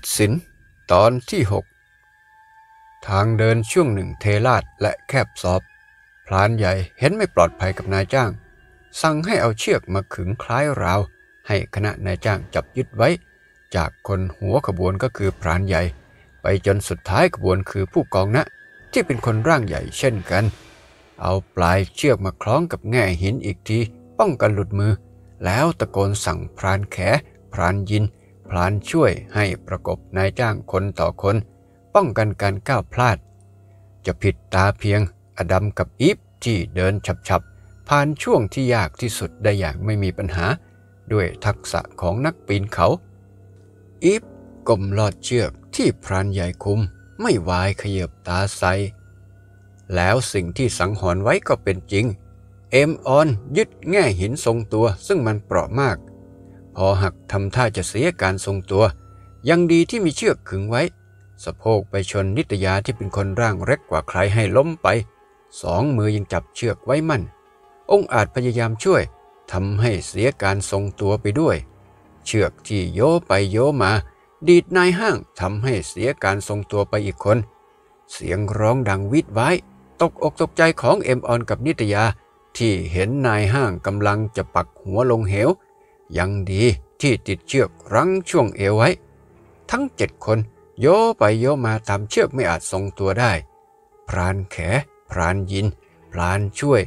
ดสินตอนที่หกทางเดินช่วงหนึ่งเทลาดและแคบซอบ พลานใหญ่เห็นไม่ปลอดภัยกับนายจ้าง สั่งให้เอาเชือกมาขึงคล้ายราว ให้คณะนายจ้างจับยึดไว้ จากคนหัวขบวนก็คือพรานใหญ่ ไปจนสุดท้ายขบวนคือผู้กองนะ ที่เป็นคนร่างใหญ่เช่นกัน เอาปลายเชือกมาคล้องกับแง่หินอีกที ป้องกันหลุดมือ แล้วตะโกนสั่งพรานแขพรานยินพลานช่วยให้ประกบนายจ้างคนต่อคน ป้องกันการก้าวพลาด จะผิดตาเพียงอดัมกับอีฟที่เดินฉับๆ ผ่านช่วงที่ยากที่สุดได้อย่างไม่มีปัญหา ด้วยทักษะของนักปีนเขาอีฟก้มลอดเชือกที่พรานใหญ่คุมไม่วายขยบตาใสแล้วสิ่งที่สังหรณ์ไว้ก็เป็นจริง เอมออนยึดแง่หินทรงตัวซึ่งมันเปราะมากพอหักทำท่าจะเสียการทรงตัว ยังดีที่มีเชือกขึงไว้ สะโพกไปชนนิตยาที่เป็นคนร่างเล็กกว่าใครให้ล้มไปสองมือยังจับเชือกไว้มั่น องอาจพยายามช่วยทำให้เสียการทรงตัวไปด้วย เชือกที่โยไปโยมา ดีดนายห้างทำให้เสียการทรงตัวไปอีกคน เสียงร้องดังวิดไว้ ตกอกตกใจของเอ็มออนกับนิตยาที่เห็นนายห้างกำลังจะปักหัวลงเหวยังดีที่ติดเชือกรั้งช่วงเอวไว้ ทั้งเจ็ดคนโยไปโยมาตามเชือกไม่อาจทรงตัวได้ พรานแขพรานยินพรานช่วย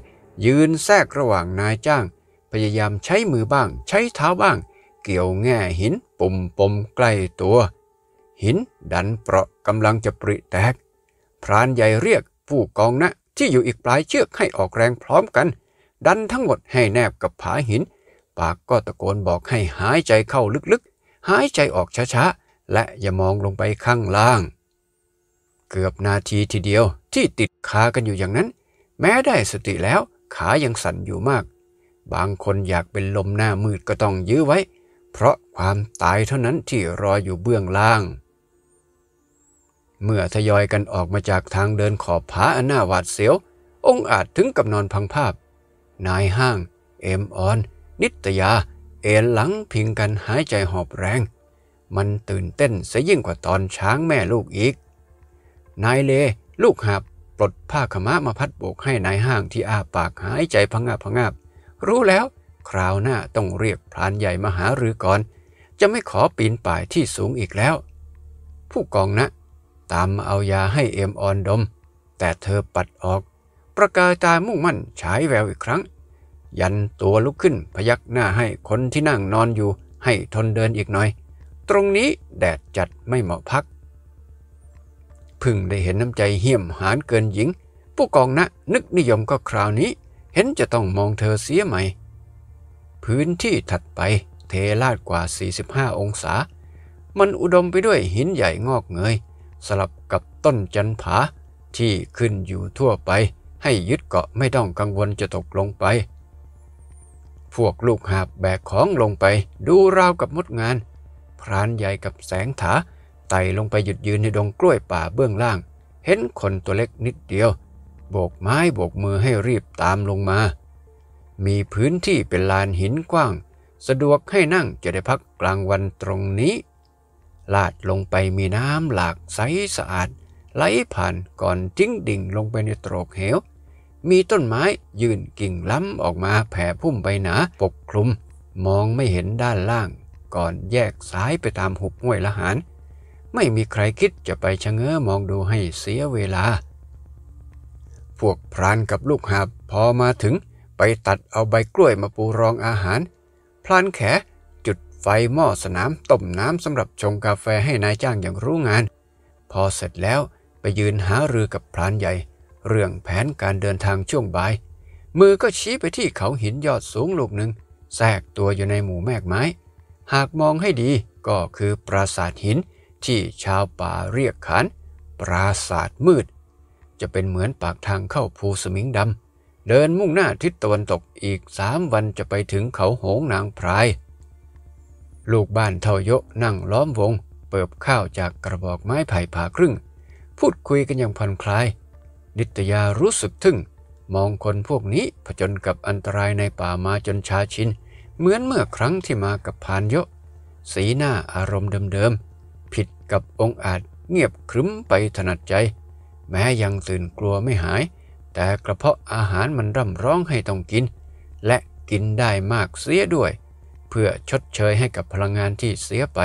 ยืนแทรกระหว่างนายจ้าง พยายามใช้มือบ้าง ใช้เท้าบ้าง เกี่ยวแง่หิน ปุ่มปมใกล้ตัว หินดันเปราะกำลังจะปริแตก พรานใหญ่เรียกผู้กองนะ ที่อยู่อีกปลายเชือกให้ออกแรงพร้อมกัน ดันทั้งหมดให้แนบกับผาหินปากก็ตะโกนบอกให้หายใจเข้าลึกๆ หายใจออกช้าๆ และอย่ามองลงไปข้างล่าง เกือบนาทีทีเดียวที่ติดขากันอยู่อย่างนั้น แม้ได้สติแล้วขายังสั่นอยู่มาก บางคนอยากเป็นลมหน้ามืดก็ต้องยื้อไว้ เพราะความตายเท่านั้นที่รออยู่เบื้องล่าง เมื่อทยอยกันออกมาจากทางเดินขอบผาอันหน้าหวาดเสียวองอาจถึงกับนอนพังภาพ นายห้าง เอ็มออนนิตยาเอนหลังพิงกันหายใจหอบแรง มันตื่นเต้นซะยิ่งกว่าตอนช้างแม่ลูกอีก นายเล ลูกหับปลดผ้าขม้ามาพัดโบกให้นายห้างที่อาปากหายใจพงาพังาบ รู้แล้วคราวหน้าต้องเรียกพรานใหญ่มาหารือก่อน จะไม่ขอปีนป่ายที่สูงอีกแล้ว ผู้กองนะตามมาเอายาให้เอ็มออนดม แต่เธอปัดออก ประกายตามุ่งมั่นฉายแววอีกครั้งยันตัวลุกขึ้นพยักหน้าให้คนที่นั่งนอนอยู่ให้ทนเดินอีกหน่อย ตรงนี้แดดจัดไม่เหมาะพัก พึ่งได้เห็นน้ำใจเหี้ยมหานเกินหญิง ผู้กองนะนึกนิยมก็คราวนี้ เห็นจะต้องมองเธอเสียใหม่ พื้นที่ถัดไปเทลาดกว่า 45 องศา มันอุดมไปด้วยหินใหญ่งอกเงย สลับกับต้นจันผาที่ขึ้นอยู่ทั่วไป ให้ยึดเกาะไม่ต้องกังวลจะตกลงไปพวกลูกหาบแบกของลงไปดูราวกับมดงาน พรานใหญ่กับแสงถาไต่ลงไปหยุดยืนในดงกล้วยป่าเบื้องล่าง เห็นคนตัวเล็กนิดเดียวโบกไม้โบกมือให้รีบตามลงมา มีพื้นที่เป็นลานหินกว้าง สะดวกให้นั่งจะได้พักกลางวันตรงนี้ ลาดลงไปมีน้ำหลากใสสะอาดไหลผ่านก่อนทิ้งดิ่งลงไปในตรอกเหวมีต้นไม้ยืนกิ่งล้ำออกมาแผ่พุ่มใบหนาปกคลุม มองไม่เห็นด้านล่างก่อนแยกสายไปตามหุบห้วยละหาร ไม่มีใครคิดจะไปชะเง้อมองดูให้เสียเวลา พวกพรานกับลูกหาบพอมาถึง ไปตัดเอาใบกล้วยมาปูรองอาหาร พลานแขจุดไฟหม้อสนามต้มน้ำสำหรับชงกาแฟให้นายจ้างอย่างรู้งาน พอเสร็จแล้วไปยืนหารือกับพรานใหญ่เรื่องแผนการเดินทางช่วงบ่าย มือก็ชี้ไปที่เขาหินยอดสูงลูกหนึ่ง แทรกตัวอยู่ในหมู่แมกไม้ หากมองให้ดีก็คือปราสาทหินที่ชาวป่าเรียกขันปราสาทมืด จะเป็นเหมือนปากทางเข้าภูสมิงดำ เดินมุ่งหน้าทิศตะวันตกอีกสามวันจะไปถึงเขาโหงนางพราย ลูกบ้านเทายะนั่งล้อมวง เปิบข้าวจากกระบอกไม้ไผ่ผ่าครึ่ง พูดคุยกันอย่างผ่อนคลายนิตยารู้สึกทึ่งมองคนพวกนี้ผจญกับอันตรายในป่ามาจนชาชินเหมือนเมื่อครั้งที่มากับพานยะ สีหน้าอารมณ์เดิมๆผิดกับองค์อาจเงียบครึ้มไปถนัดใจ แม้ยังตื่นกลัวไม่หาย แต่กระเพาะอาหารมันร่ำร้องให้ต้องกิน และกินได้มากเสียด้วย เพื่อชดเชยให้กับพลังงานที่เสียไป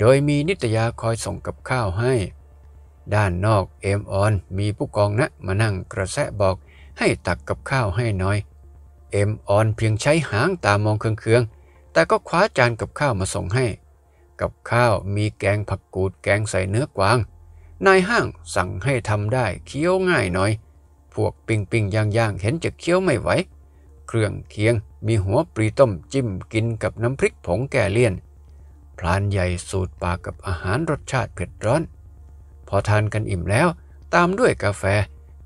โดยมีนิตยาคอยส่งกับข้าวให้ด้านนอกเอมออนมีผู้กองนะมานั่งกระแสะบอกให้ตักกับข้าวให้น้อย เอมออนเพียงใช้หางตามองเคืองๆแต่ก็คว้าจานกับข้าวมาส่งให้ กับข้าวมีแกงผักกูดแกงใส่เนื้อกวาง นายห้างสั่งให้ทำได้เคี้ยวง่ายหน่อย พวกปิงปิงย่างย่างเห็นจะเคี้ยวไม่ไหว เครื่องเคียงมีหัวปรีต้มจิ้มกินกับน้ำพริกผงแก่เลี่ยนพรานใหญ่สูตรปากกับอาหารรสชาติเผ็ดร้อนพอทานกันอิ่มแล้ว ตามด้วยกาแฟ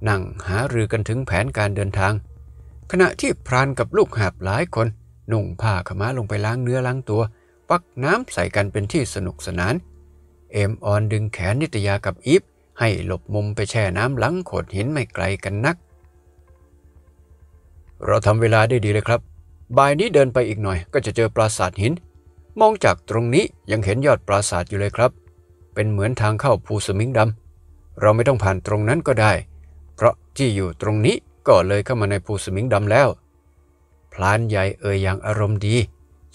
นั่งหารือกันถึงแผนการเดินทาง ขณะที่พรานกับลูกหาบหลายคน นุ่งผ้าขม้าลงไปล้างเนื้อล้างตัว ปักน้ำใส่กันเป็นที่สนุกสนาน เอมออนดึงแขนนิตยากับอีฟให้หลบมุมไปแช่น้ำหลังโขดหินไม่ไกลกันนัก เราทำเวลาได้ดีเลยครับบ่ายนี้เดินไปอีกหน่อยก็จะเจอปราสาทหินมองจากตรงนี้ยังเห็นยอดปราสาทอยู่เลยครับเป็นเหมือนทางเข้าภูสมิงดำ เราไม่ต้องผ่านตรงนั้นก็ได้ เพราะที่อยู่ตรงนี้ก็เลยเข้ามาใน ภูสมิงดำแล้ว พลานใหญ่เอ่ยอย่างอารมณ์ดี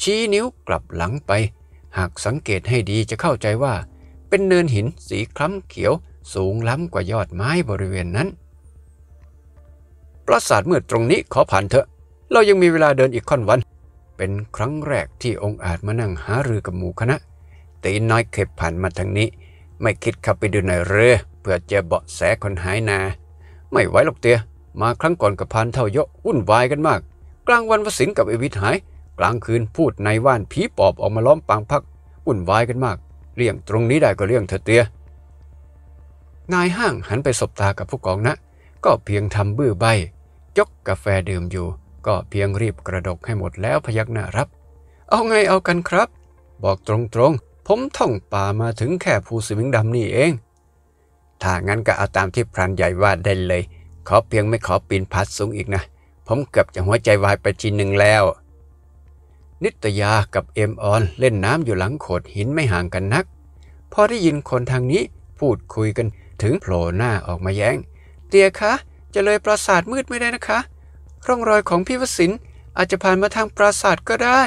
ชี้นิ้วกลับหลังไป หากสังเกตให้ดีจะเข้าใจว่า เป็นเนินหินสีคล้ำเขียว สูงล้ำกว่ายอดไม้บริเวณนั้น ปราสาทมืดตรงนี้ขอผ่านเถอะ เรายังมีเวลาเดินอีกค่อนวัน เป็นครั้งแรกที่องค์อาจมานั่งหารือกับหมู่คณะตีน้อยเคยผ่านมาทางนี้ ไม่คิดเข้าไปดูในเรือเพื่อเจอเบาะแสคนหายนา ไม่ไหวหรอกเตียมาครั้งก่อนกับพันเท่ายะวุ่นวายกันมาก กลางวันวสินกับเอวิทหาย กลางคืนพูดในว่านผีปอบออกมาล้อมปางพักวุ่นวายกันมาก เรื่องตรงนี้ได้ก็เรื่องเธอเตียนายห้างหันไปสบตากับผู้กองนะ ก็เพียงทำบื้อใบ จกกาแฟดื่มอยู่ ก็เพียงรีบกระดกให้หมดแล้วพยักหน้ารับ เอาไงเอากันครับ บอกตรงผมท่องป่ามาถึงแค่ภูสิงห์ดำนี่เอง ถ้างั้นก็เอาตามที่พรานใหญ่ว่าได้เลย ขอเพียงไม่ขอปีนพัดสูงอีกนะ ผมเกือบจะหัวใจวายไปจีนหนึ่งแล้ว นิตยากับเอ็มออนเล่นน้ำอยู่หลังโขดหินไม่ห่างกันนัก พอได้ยินคนทางนี้พูดคุยกันถึงโผล่หน้าออกมาแย้ง เตียคะ จะเลยปราสาทมืดไม่ได้นะคะ ร่องรอยของพี่วสินอาจจะผ่านมาทางปราสาทก็ได้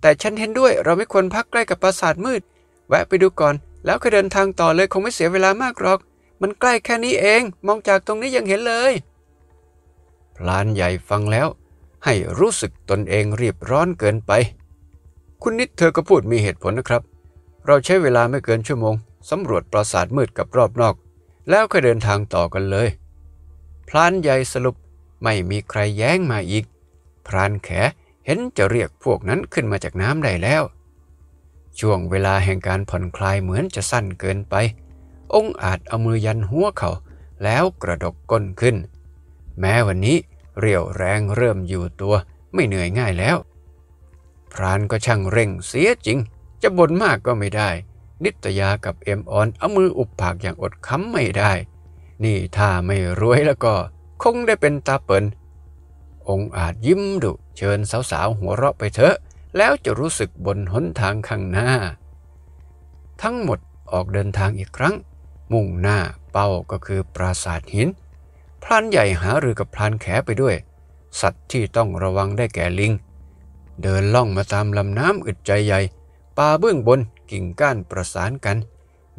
แต่ฉันเห็นด้วย เราไม่ควรพักใกล้กับปราสาทมืด แวะไปดูก่อน แล้วก็เดินทางต่อเลยคงไม่เสียเวลามากหรอก มันใกล้แค่นี้เอง มองจากตรงนี้ยังเห็นเลย พลานใหญ่ฟังแล้ว ให้รู้สึกตนเองรีบร้อนเกินไป คุณนิดเธอก็พูดมีเหตุผลนะครับ เราใช้เวลาไม่เกินชั่วโมงสำรวจปราสาทมืดกับรอบนอก แล้วก็เดินทางต่อกันเลย พลานใหญ่สรุปไม่มีใครแย้งมาอีกพรานแขเห็นจะเรียกพวกนั้นขึ้นมาจากน้ำได้แล้ว ช่วงเวลาแห่งการผ่อนคลายเหมือนจะสั้นเกินไป องค์อาจเอามือยันหัวเขา แล้วกระดกก้นขึ้น แม้วันนี้เรียวแรงเริ่มอยู่ตัวไม่เหนื่อยง่ายแล้ว พรานก็ช่างเร่งเสียจริง จะบ่นมากก็ไม่ได้ นิตยากับเอ็มออนเอามืออุบปากอย่างอดค้ำไม่ได้ นี่ถ้าไม่รวยแล้วก็คงได้เป็นตาเปินองอาจยิ้มดุเชิญสาวๆ หัวเราะไปเถอะแล้วจะรู้สึกบนหนทางข้างหน้า ทั้งหมดออกเดินทางอีกครั้ง มุ่งหน้าเป้าก็คือปราสาทหินพรานใหญ่หารือกับพรานแขไปด้วย สัตว์ที่ต้องระวังได้แก่ลิง เดินล่องมาตามลำน้ำอึดใจใหญ่ป่าเบื้องบนกิ่งก้านประสานกัน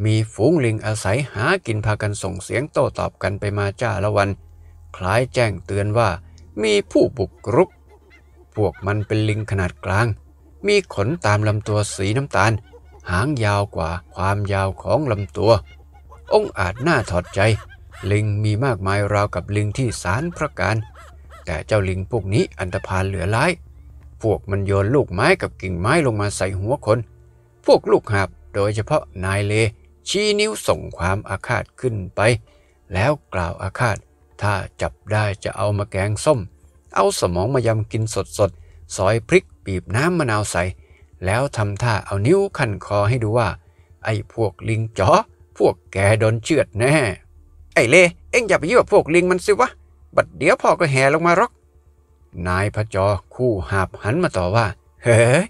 มีฝูงลิงอาศัยหากินพากันส่งเสียงโต้ตอบกันไปมาจ้าละวัน คล้ายแจ้งเตือนว่ามีผู้บุกรุก พวกมันเป็นลิงขนาดกลาง มีขนตามลำตัวสีน้ำตาล หางยาวกว่าความยาวของลำตัว องอาจหน้าถอดใจ ลิงมีมากมายราวกับลิงที่สารพระการ แต่เจ้าลิงพวกนี้อันตรพานเหลือร้าย พวกมันโยนลูกไม้กับกิ่งไม้ลงมาใส่หัวคน พวกลูกหาบโดยเฉพาะนายเล ชี้นิ้วส่งความอาฆาตขึ้นไป แล้วกล่าวอาฆาตถ้าจับได้จะเอามาแกงส้ม เอาสมองมายำกินสดสดซอยพริกบีบน้ำมะนาวใส่แล้วทำท่าเอานิ้วขันคอให้ดูว่า ไอ้พวกลิงจ๋อพวกแกโดนเชือดแน่ ไอ้เล่เอ็งอย่าไปยุ่งกับพวกลิงมันสิวะ บัดเดี๋ยวพ่อก็แห่ลงมารอก นายพระจอคู่หาบหันมาต่อว่า เฮ้ย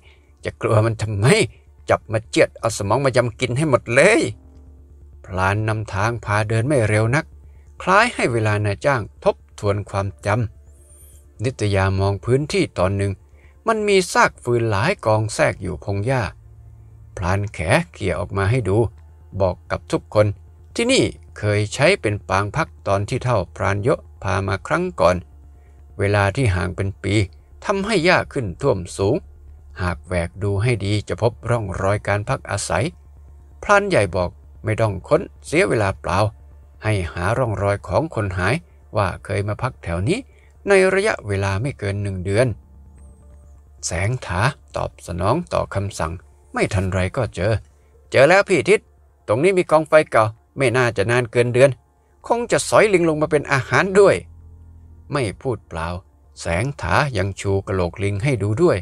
จะกลัวมันทำไม จับมาเจียดเอาสมองมายำกินให้หมดเลย พลานนำทางพาเดินไม่เร็วนักคล้ายให้เวลานายจ้างทบทวนความจำนิตยามองพื้นที่ตอนหนึ่ง มันมีซากฟืนหลายกองแทรกอยู่พงหญ้าพลานแขเกี่ยออกมาให้ดู บอกกับทุกคน ที่นี่เคยใช้เป็นปางพักตอนที่เท่าพรานยะพามาครั้งก่อน เวลาที่ห่างเป็นปีทำให้หญ้าขึ้นท่วมสูง หากแหวกดูให้ดีจะพบร่องรอยการพักอาศัยพรานใหญ่บอกไม่ต้องค้นเสียเวลาเปล่าให้หาร่องรอยของคนหายว่าเคยมาพักแถวนี้ ในระยะเวลาไม่เกินหนึ่งเดือน แสงถาตอบสนองต่อคำสั่ง ไม่ทันไรก็เจอ เจอแล้วพี่ทิศตรงนี้มีกองไฟเก่า ไม่น่าจะนานเกินเดือน คงจะสอยลิงลงมาเป็นอาหารด้วย ไม่พูดเปล่า แสงถายังชูกระโหลกลิงให้ดูด้วย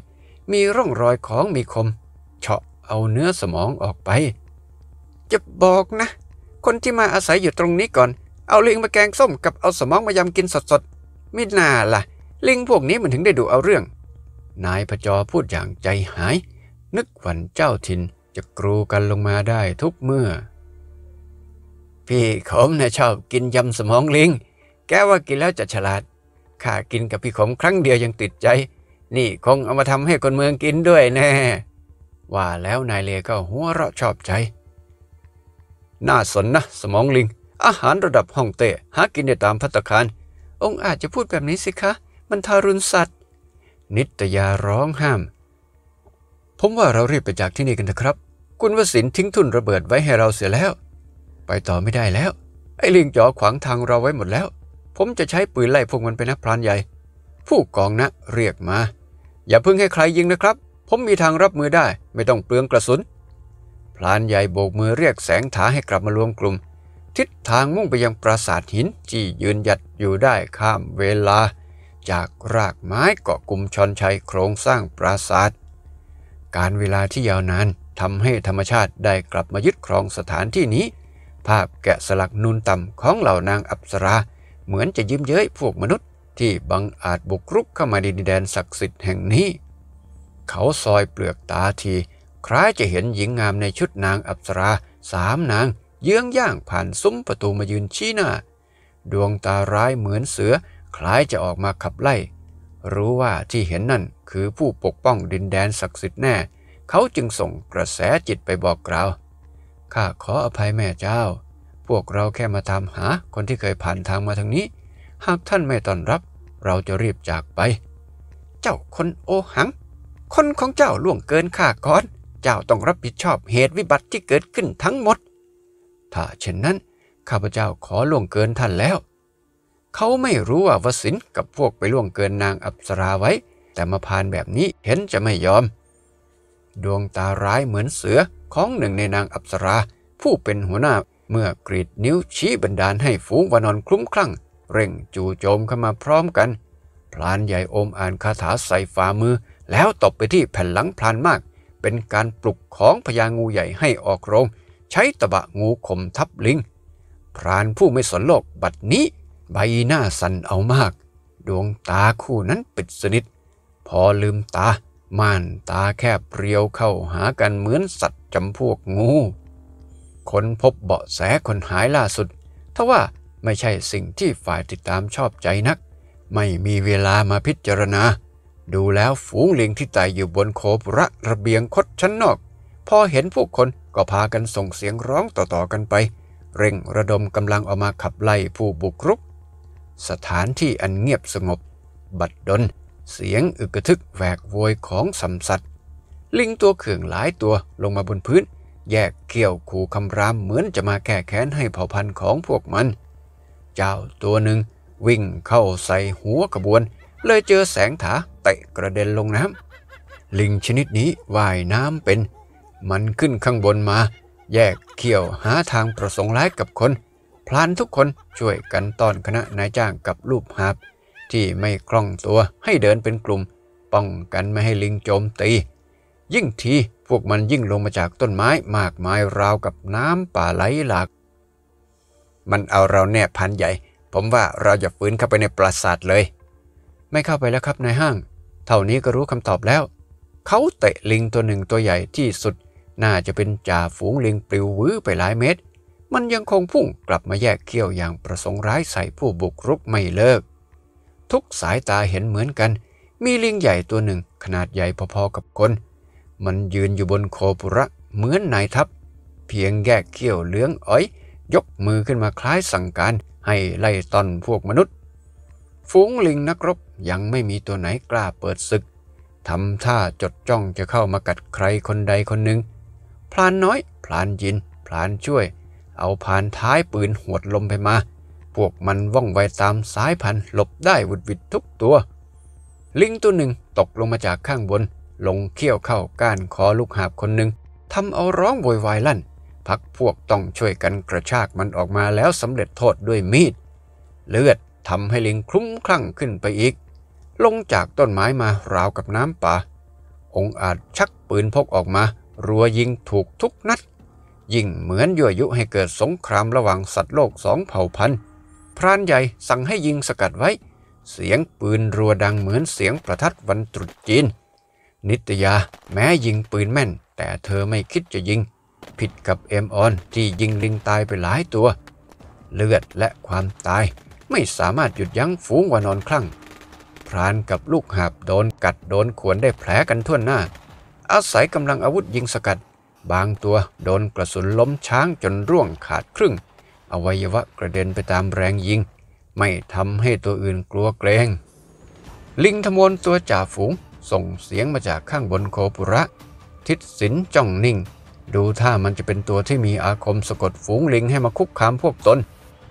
มีร่องรอยของมีคม เฉาะเอาเนื้อสมองออกไป จะบอกนะคนที่มาอาศัยอยู่ตรงนี้ก่อนเอาลิงมาแกงส้มกับเอาสมองมายำกินสดๆมิน่าล่ะ ลิงพวกนี้มันถึงได้ดูเอาเรื่อง นายพจอพูดอย่างใจหาย นึกวันเจ้าถิ่นจะกรูกันลงมาได้ทุกเมื่อ พี่ขมนะชอบกินยำสมองลิง แกว่ากินแล้วจะฉลาดข้ากินกับพี่ขมครั้งเดียวยังติดใจ นี่คงเอามาทำให้คนเมืองกินด้วยแน่ ว่าแล้วนายเลก็หัวเราะชอบใจน่าสนนะ สมองลิง อาหารระดับห้องเตะหากินได้ตามพัตคาร องอาจจะพูดแบบนี้สิคะมันทารุณสัตว์ นิตยาร้องห้าม ผมว่าเราเรียบไปจากที่นี่กันนะครับ คุณวสินทิ้งทุนระเบิดไว้ให้เราเสียแล้ว ไปต่อไม่ได้แล้ว ไอ้ลิงจ่อขวางทางเราไว้หมดแล้ว ผมจะใช้ปืนไล่พวกมันไปนะพรานใหญ่ ผู้กองนะ เรียกมา อย่าเพิ่งให้ใครยิงนะครับ ผมมีทางรับมือได้ ไม่ต้องเปลืองกระสุนพลานใหญ่โบกมือเรียกแสงถาให้กลับมารวมกลุ่ม ทิศทางมุ่งไปยังปราสาทหินที่ยืนหยัดอยู่ได้ข้ามเวลา จากรากไม้เกาะกลุ่มชอนชัยโครงสร้างปราสาท การเวลาที่ยาวนานทำให้ธรรมชาติได้กลับมายึดครองสถานที่นี้ ภาพแกะสลักนูนต่ำของเหล่านางอัปสราเหมือนจะยิ้มเย้ยพวกมนุษย์ ที่บังอาจบุกรุกเข้ามาดินแดนศักดิ์สิทธิ์แห่งนี้เขาซอยเปลือกตาทีคล้ายจะเห็นหญิงงามในชุดนางอัปสราสามนางเยื้องย่างผ่านซุ้มประตูมายืนชี้หน้า ดวงตาร้ายเหมือนเสือ คล้ายจะออกมาขับไล่ รู้ว่าที่เห็นนั่นคือผู้ปกป้องดินแดนศักดิ์สิทธิ์แน่ เขาจึงส่งกระแสจิตไปบอกกล่าว ข้าขออภัยแม่เจ้า พวกเราแค่มาตามหาคนที่เคยผ่านทางมาทางนี้ หากท่านไม่ต้อนรับ เราจะรีบจากไป เจ้าคนโอหังคนของเจ้าล่วงเกินข้าก่อนเจ้าต้องรับผิดชอบเหตุวิบัติที่เกิดขึ้นทั้งหมด ถ้าเช่นนั้นข้าพเจ้าขอล่วงเกินท่านแล้ว เขาไม่รู้ว่าวสินกับพวกไปล่วงเกินนางอับสราไว้ แต่มาพานแบบนี้เห็นจะไม่ยอม ดวงตาร้ายเหมือนเสือของหนึ่งในนางอับสราผู้เป็นหัวหน้าเมื่อกรีดนิ้วชี้บันดาลให้ฝูงวานอนคลุ้มคลั่ง เร่งจู่โจมเข้ามาพร้อมกันพลานใหญ่อมอ่านคาถาใส่ฝ่ามือแล้วตบไปที่แผ่นหลังพลานมากเป็นการปลุกของพญางูใหญ่ให้ออกโรง ใช้ตะบะงูข่มทับลิงพรานผู้ไม่สนโลกบัดนี้ ใบหน้าสั่นเอามาก ดวงตาคู่นั้นปิดสนิทพอลืมตา ม่านตาแคบเรียวเข้าหากันเหมือนสัตว์จำพวกงู คนพบเบาะแสคนหายล่าสุดทว่าไม่ใช่สิ่งที่ฝ่ายติดตามชอบใจนัก ไม่มีเวลามาพิจารณาดูแล้วฝูงลิงที่ไต่อยู่บนโคบระระเบียงคดชั้นนอก พอเห็นผู้คนก็พากันส่งเสียงร้องต่อๆกันไป เร่งระดมกำลังออกมาขับไล่ผู้บุกรุก สถานที่อันเงียบสงบ บัดดล เสียงอึกทึกแหวกโวยของสัมสัต์ลิงตัวเขื่องหลายตัวลงมาบนพื้น แยกเขี้ยวขู่คำรามเหมือนจะมาแก้แค้นให้เผ่าพันธุ์ของพวกมัน เจ้าตัวหนึ่งวิ่งเข้าใส่หัวขบวนเลยเจอแสงถาเตะกระเด็นลงน้ำลิงชนิดนี้ว่ายน้ำเป็น มันขึ้นข้างบนมา แยกเขี้ยวหาทางประสงค์ร้ายกับคน พลานทุกคนช่วยกันต้อนคณะนายจ้างกับลูกหาบที่ไม่คล่องตัวให้เดินเป็นกลุ่ม ป้องกันไม่ให้ลิงโจมตียิ่งทีพวกมันยิ่งลงมาจากต้นไม้มากมายราวกับน้ำป่าไหลหลากมันเอาเราแน่พันใหญ่ ผมว่าเราอย่าฝืนเข้าไปในปราสาทเลยไม่เข้าไปแล้วครับนายห้าง เท่านี้ก็รู้คำตอบแล้ว เขาเตะลิงตัวหนึ่งตัวใหญ่ที่สุด น่าจะเป็นจ่าฝูงลิงปลิววื้อไปหลายเมตร มันยังคงพุ่งกลับมาแยกเขี้ยวอย่างประสงค์ร้ายใส่ผู้บุกรุกไม่เลิก ทุกสายตาเห็นเหมือนกัน มีลิงใหญ่ตัวหนึ่งขนาดใหญ่พอๆกับคน มันยืนอยู่บนโคปุระเหมือนนายทัพเพียงแยกเขี้ยวเลื้องอ้อยยกมือขึ้นมาคล้ายสั่งการให้ไล่ต้อนพวกมนุษย์ ฝูงลิงนักรบยังไม่มีตัวไหนกล้าเปิดศึกทำท่าจดจ้องจะเข้ามากัดใครคนใดคนหนึ่ง พลานน้อย พลานยิน พลานช่วย เอาพานท้ายปืนหวดลมไปมา พวกมันว่องไวตามสายพันหลบได้วุดวิดทุกตัว ลิงตัวหนึ่งตกลงมาจากข้างบน ลงเขี้ยวเข้าก้านคอลูกหาบคนหนึ่งทำเอาร้องโวยวายลั่น พักพวกต้องช่วยกันกระชากมันออกมาแล้วสำเร็จโทษด้วยมีด เลือดทำให้ลิงคลุ้มคลั่งขึ้นไปอีกลงจากต้นไม้มาราวกับน้ำป่า องอาจชักปืนพกออกมา รัวยิงถูกทุกนัด ยิ่งเหมือนยั่วยุให้เกิดสงครามระหว่างสัตว์โลกสองเผ่าพันธุ์ พรานใหญ่สั่งให้ยิงสกัดไว้ เสียงปืนรัวดังเหมือนเสียงประทัดวันตรุษจีน นิตยาแม้ยิงปืนแม่น แต่เธอไม่คิดจะยิง ผิดกับเอ็มออนที่ยิงลิงตายไปหลายตัว เลือดและความตายไม่สามารถหยุดยั้งฝูงวานอนคลั่งพรานกับลูกหาบโดนกัดโดนขวนได้แผลกันทั่วหน้า อาศัยกำลังอาวุธยิงสกัด บางตัวโดนกระสุนล้มช้างจนร่วงขาดครึ่ง อวัยวะกระเด็นไปตามแรงยิง ไม่ทำให้ตัวอื่นกลัวเกรง ลิงทมวนตัวจ่าฝูงส่งเสียงมาจากข้างบนโคปุระ ทิศสินจ้องนิ่ง ดูท่ามันจะเป็นตัวที่มีอาคมสะกดฝูงลิงให้มาคุกคามพวกตน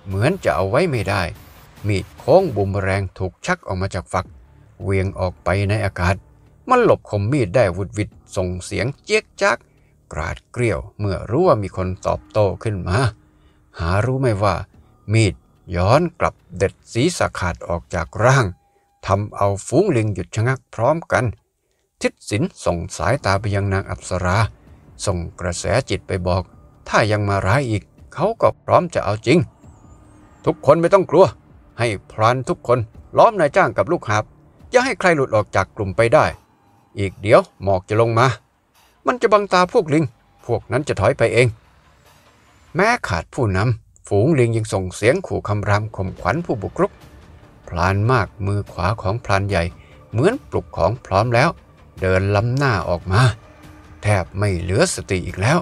เหมือนจะเอาไว้ไม่ได้มีดโค้งบุมแรงถูกชักออกมาจากฝัก เวียงออกไปในอากาศ มันหลบคมมีดได้วุดวิดส่งเสียงเจี๊ยกจัก กราดเกลียว เมื่อรู้ว่ามีคนตอบโต้ขึ้นมา หารู้ไม่ว่า มีดย้อนกลับเด็ดสีสะขาดออกจากร่างทำเอาฝูงลิงหยุดชะงักพร้อมกัน ทิศสินส่งสายตาไปยังนางอัปสรา ส่งกระแสจิตไปบอก ถ้ายังมาร้ายอีกเขาก็พร้อมจะเอาจริง ทุกคนไม่ต้องกลัวให้พรานทุกคนล้อมนายจ้างกับลูกหาบอย่าให้ใครหลุดออกจากกลุ่มไปได้ อีกเดี๋ยวหมอกจะลงมา มันจะบังตาพวกลิงพวกนั้นจะถอยไปเอง แม้ขาดผู้นำฝูงลิงยังส่งเสียงขู่คำรามข่มขวัญผู้บุกรุก พลานมากมือขวาของพลานใหญ่ เหมือนปลุกของพร้อมแล้ว เดินล้ำหน้าออกมา แทบไม่เหลือสติอีกแล้ว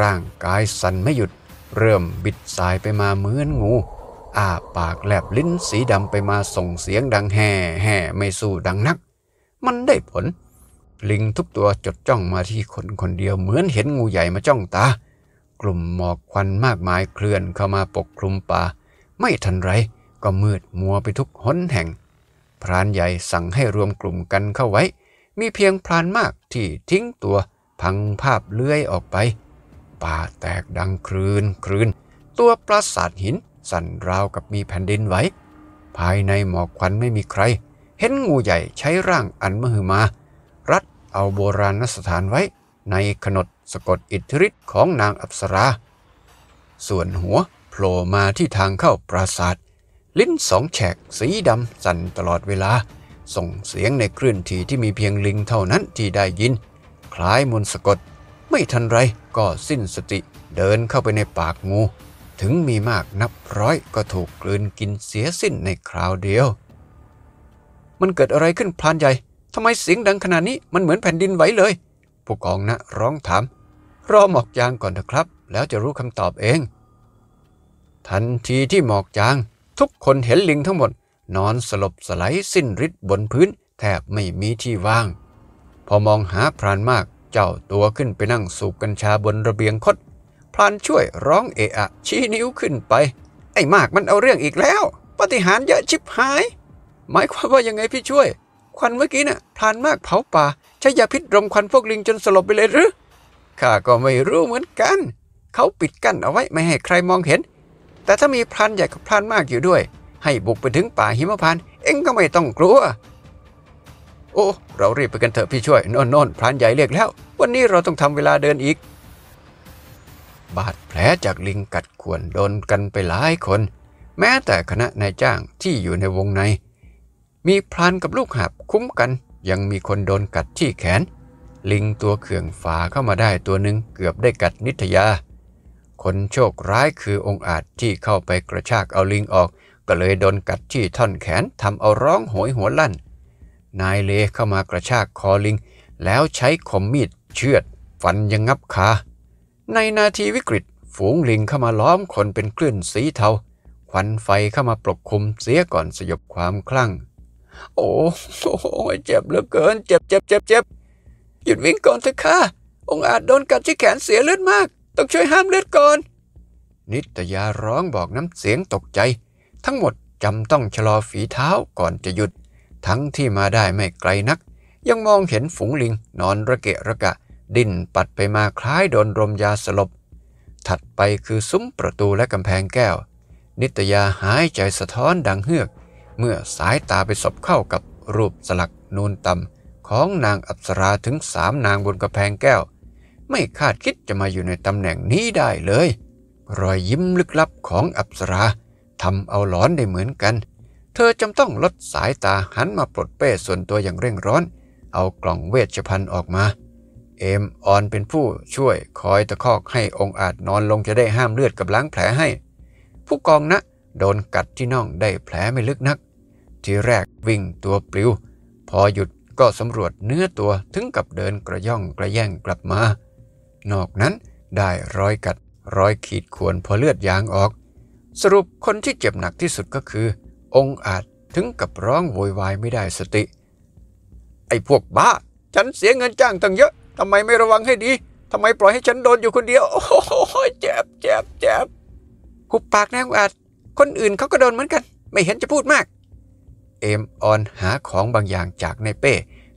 ร่างกายสั่นไม่หยุด เริ่มบิดสายไปมาเหมือนงูอ้าปากแลบลิ้นสีดำไปมาส่งเสียงดังแห่แห่ไม่สู้ดังนัก มันได้ผล ลิงทุกตัวจดจ้องมาที่คนคนเดียวเหมือนเห็นงูใหญ่มาจ้องตา กลุ่มหมอกควันมากมายเคลื่อนเข้ามาปกคลุมป่า ไม่ทันไรก็มืดมัวไปทุกหนแห่ง พรานใหญ่สั่งให้รวมกลุ่มกันเข้าไว้ มีเพียงพรานมากที่ทิ้งตัวพังภาพเลื้อยออกไป ป่าแตกดังครืนครืนตัวปราสาทหินสั่นราวกับมีแผ่นดินไหวภายในหมอกควันไม่มีใคร เห็นงูใหญ่ใช้ร่างอันมหึมา รัดเอาโบราณสถานไว้ ในขนดสะกดอิทธิฤทธิ์ของนางอัปสรา ส่วนหัวโผล่มาที่ทางเข้าปราสาท ลิ้นสองแฉกสีดำสั่นตลอดเวลา ส่งเสียงในคลื่นทีที่มีเพียงลิงเท่านั้นที่ได้ยิน คล้ายมนสะกด ไม่ทันไรก็สิ้นสติเดินเข้าไปในปากงูถึงมีมากนับร้อยก็ถูกกลืนกินเสียสิ้นในคราวเดียว มันเกิดอะไรขึ้นพลานใหญ่ทำไมเสียงดังขนาดนี้มันเหมือนแผ่นดินไหวเลยผู้กองนะร้องถาม รอหมอกจางก่อนเถอะครับ แล้วจะรู้คำตอบเอง ทันทีที่หมอกจาง ทุกคนเห็นลิงทั้งหมด นอนสลบสไลด์สิ้นฤทธิ์บนพื้น แทบไม่มีที่ว่าง พอมองหาพรานมาก เจ้าตัวขึ้นไปนั่งสูบกัญชาบนระเบียงคดพลานช่วยร้องเอะชี้นิ้วขึ้นไป ไอ้มากมันเอาเรื่องอีกแล้ว ปฏิหารเยอะชิบหาย หมายความว่ายังไงพี่ช่วย ควันเมื่อกี้น่ะพลานมากเผาป่าใช้ยาพิษรมควันพวกลิงจนสลบไปเลยหรือข้าก็ไม่รู้เหมือนกัน เขาปิดกั้นเอาไว้ไม่ให้ใครมองเห็น แต่ถ้ามีพรานใหญ่กับพรานมากอยู่ด้วย ให้บุกไปถึงป่าหิมพานเอ็งก็ไม่ต้องกลัว โอ้เรารีบไปกันเถอะพี่ช่วยนอนนอนพรานใหญ่เรียกแล้ว วันนี้เราต้องทำเวลาเดินอีกบาดแผลจากลิงกัดข่วนโดนกันไปหลายคน แม้แต่คณะนายจ้างที่อยู่ในวงใน มีพรานกับลูกหาบคุ้มกัน ยังมีคนโดนกัดที่แขน ลิงตัวเขื่องฝาเข้ามาได้ตัวหนึ่งเกือบได้กัดนิทยา คนโชคร้ายคือองค์อาจที่เข้าไปกระชากเอาลิงออก ก็เลยโดนกัดที่ท่อนแขนทำเอาร้องโหยหัวลั่น นายเลเข้ามากระชากคอลิงแล้วใช้คมมีดเชือดฟันยังงับขาในนาทีวิกฤต ฝูงลิงเข้ามาล้อมคนเป็นคลื่นสีเทา ควันไฟเข้ามาปกคลุมเสียก่อนสยบความคลั่ง โอ้โหเจ็บเหลือเกิน เจ็บเจ็บเจ็บ เจ็บ หยุดวิ่งก่อนเถอะค่ะ องอาจโดนกัดที่แขนเสียเลือดมาก ต้องช่วยห้ามเลือดก่อน นิตยาร้องบอกน้ำเสียงตกใจ ทั้งหมดจำต้องชะลอฝีเท้าก่อนจะหยุด ทั้งที่มาได้ไม่ไกลนัก ยังมองเห็นฝูงลิงนอนระเกะระกะดิ้นปัดไปมาคล้ายโดนรมยาสลบ ถัดไปคือซุ้มประตูและกำแพงแก้ว นิตยาหายใจสะท้อนดังเฮือก เมื่อสายตาไปสบเข้ากับรูปสลักนูนต่ำของนางอัปสราถึงสามนางบนกำแพงแก้ว ไม่คาดคิดจะมาอยู่ในตำแหน่งนี้ได้เลย รอยยิ้มลึกลับของอัปสราทำเอาหลอนได้เหมือนกัน เธอจำต้องลดสายตาหันมาปลดเป้ส่วนตัวอย่างเร่งร้อน เอากล่องเวชภัณฑ์ออกมาเอมออนเป็นผู้ช่วยคอยตะคอกให้องอาจนอนลงจะได้ห้ามเลือดกับล้างแผลให้ ผู้กองนะ โดนกัดที่น่อง ได้แผลไม่ลึกนัก ทีแรกวิ่งตัวปลิว พอหยุดก็ สำรวจเนื้อตัว ถึงกับเดินกระย่องกระแย่ง กลับมา นอกนั้นได้รอยกัดรอยขีดข่วนพอเลือดยางออก สรุปคนที่เจ็บหนักที่สุดก็คือ องอาจถึงกับร้องโวยวายไม่ได้สติไอ้พวกบ้าฉันเสียเงินจ้างตั้งเยอะทำไมไม่ระวังให้ดี ทำไมปล่อยให้ฉันโดนอยู่คนเดียว โอ้โหเจ็บเจ็บเจ็บหุบปากแนงอัอคนอื่นเขาก็โดนเหมือนกัน ไม่เห็นจะพูดมาก เอมออนหาของบางอย่างจากในเป้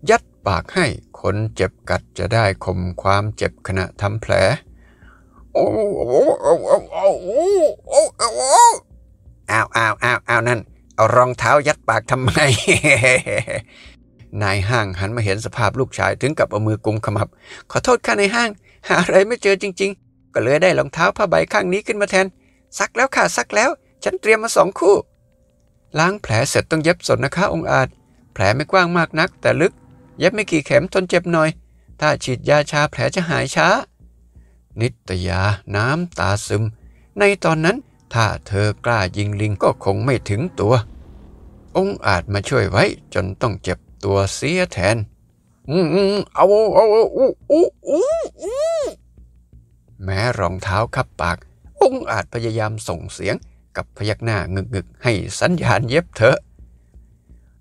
ยัดปากให้คนเจ็บกัดจะได้ข่มความเจ็บขณะทำแผล อ้าวอ้าวอ้าวอ้าวนั่น เอารองเท้ายัดปากทำไมนายห้างหันมาเห็นสภาพลูกชายถึงกับเอามือกุมขมับ ขอโทษค่ะนายห้าง หาอะไรไม่เจอจริงๆ ก็เลยได้รองเท้าผ้าใบข้างนี้ขึ้นมาแทน ซักแล้วค่ะซักแล้ว ฉันเตรียมมาสองคู่ ล้างแผลเสร็จต้องเย็บสดนะคะองอาจแผลไม่กว้างมากนักแต่ลึกเย็บไม่กี่เข็มทนเจ็บหน่อย ถ้าฉีดยาชาแผลจะหายช้านิตยา น้ำตาซึม ในตอนนั้นถ้าเธอกล้ายิงลิงก็คงไม่ถึงตัว องอาจมาช่วยไว้จนต้องเจ็บตัวเสียแทน อืมอืมเอาเอาอู อูอูอ้แม้ รองเท้าคับปาก องอาจพยายามส่งเสียงกับพยักหน้า งึกงึกให้สัญญาณเย็บเถอะ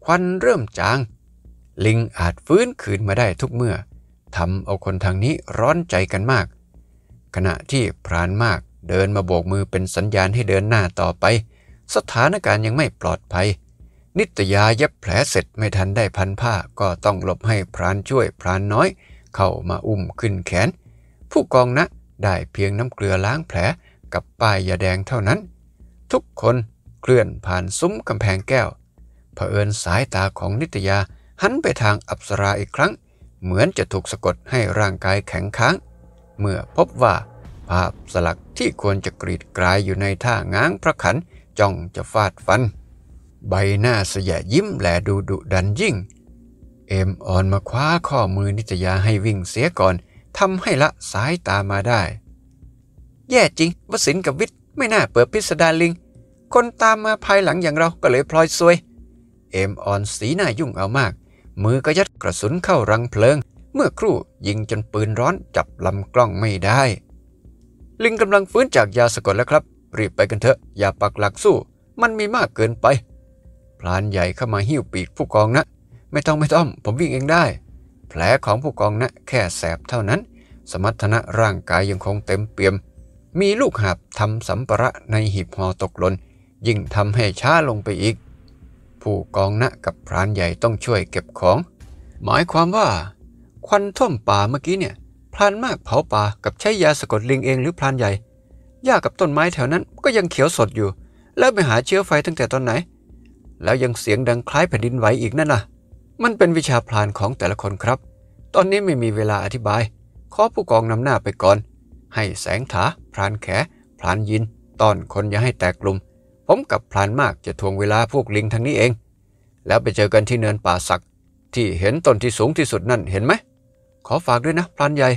ควันเริ่มจาง ลิงอาจฟื้นคืนมาได้ทุกเมื่อ ทำเอาคนทางนี้ร้อนใจกันมาก ขณะที่พรานมากเดินมาโบกมือเป็นสัญญาณให้เดินหน้าต่อไป สถานการณ์ยังไม่ปลอดภัยนิตยาเย็บแผลเสร็จไม่ทันได้พันผ้าก็ต้องหลบให้พรานช่วยพรานน้อยเข้ามาอุ้มขึ้นแขน ผู้กองนะได้เพียงน้ำเกลือล้างแผลกับป้ายยาแดงเท่านั้น ทุกคนเคลื่อนผ่านซุ้มกำแพงแก้วเผอิญสายตาของนิตยาหันไปทางอับสราอีกครั้ง เหมือนจะถูกสะกดให้ร่างกายแข็งค้าง เมื่อพบว่า ภาพสลักที่ควรจะกรีดกลายอยู่ในท่าง้างพระขันจ้องจะฟาดฟันใบหน้าเสียยิ้มและดูดุดันยิ่ง เอ็มอ่อนมาคว้าข้อมือนิตยาให้วิ่งเสียก่อน ทำให้ละสายตามาได้ แย่จริงวสินกับวิทย์ไม่น่าเปิดพิสดารลิงคนตามมาภายหลังอย่างเราก็เลยพลอยซวย เอ็มอ่อนสีหน้ายุ่งเอามาก มือก็ยัดกระสุนเข้ารังเพลิง เมื่อครู่ยิงจนปืนร้อนจับลำกล้องไม่ได้ ลิงกำลังฟื้นจากยาสะกดแล้วครับรีบไปกันเถอะอย่าปักหลักสู้ มันมีมากเกินไปพลานใหญ่เข้ามาหิ้วปีกผู้กองนะไม่ต้องไม่ต้อง ผมวิ่งเองได้ แผลของผู้กองนะแค่แสบเท่านั้น สมรรถนะร่างกายยังคงเต็มเปี่ยม มีลูกหาบทำสัมประในหีบห่อตกหล่นยิ่งทำให้ช้าลงไปอีก ผู้กองนะกับพรานใหญ่ต้องช่วยเก็บของ หมายความว่าควันท่วมป่าเมื่อกี้เนี่ยพรานมากเผาป่ากับใช้ยาสะกดลิงเอง หรือพรานใหญ่หญ้ากับต้นไม้แถวนั้น ก็ยังเขียวสดอยู่ แล้วไปหาเชื้อไฟตั้งแต่ตอนไหนแล้วยังเสียงดังคล้ายแผ่นดินไหวอีกนั่นน่ะ มันเป็นวิชาพลานของแต่ละคนครับ ตอนนี้ไม่มีเวลาอธิบาย ขอผู้กองนำหน้าไปก่อน ให้แสงถาพรานแขพรานยิน ตอนคนอย่าให้แตกกลุ่ม ผมกับพรานมากจะทวงเวลา พวกลิงทางนี้เอง แล้วไปเจอกันที่เนินป่าศัก ที่เห็นต้นที่สูงที่สุดนั่นเห็นไหม ขอฝากด้วยนะพรานใหญ่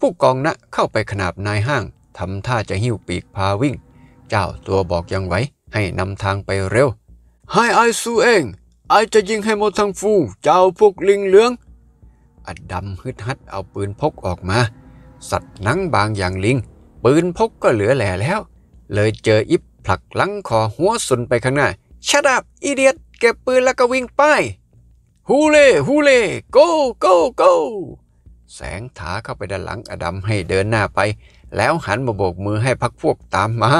ผู้กองนะเข้าไปขนาบนายห้างทำท่าจะหิ้วปีกพาวิ่ง เจ้าตัวบอกยังไหว ให้นำทางไปเร็วให้อายสู้เองอายจะยิงให้หมดทั้งฟู เจ้าพวกลิงเหลือง อดำฮึดฮัดเอาปืนพกออกมา สัตว์นังบางอย่างลิงปืนพกก็เหลือแหล่แล้ว เลยเจออิบผลักลังคอหัวสุนไปข้างหน้า ชัดับอีเดียตเก็บปืนแล้วก็วิ่งไป ฮูเล่ฮูเล่ go go go แสงถาเข้าไปด้านหลังอดัมให้เดินหน้าไป แล้วหันมาโบกมือให้พักพวกตามมา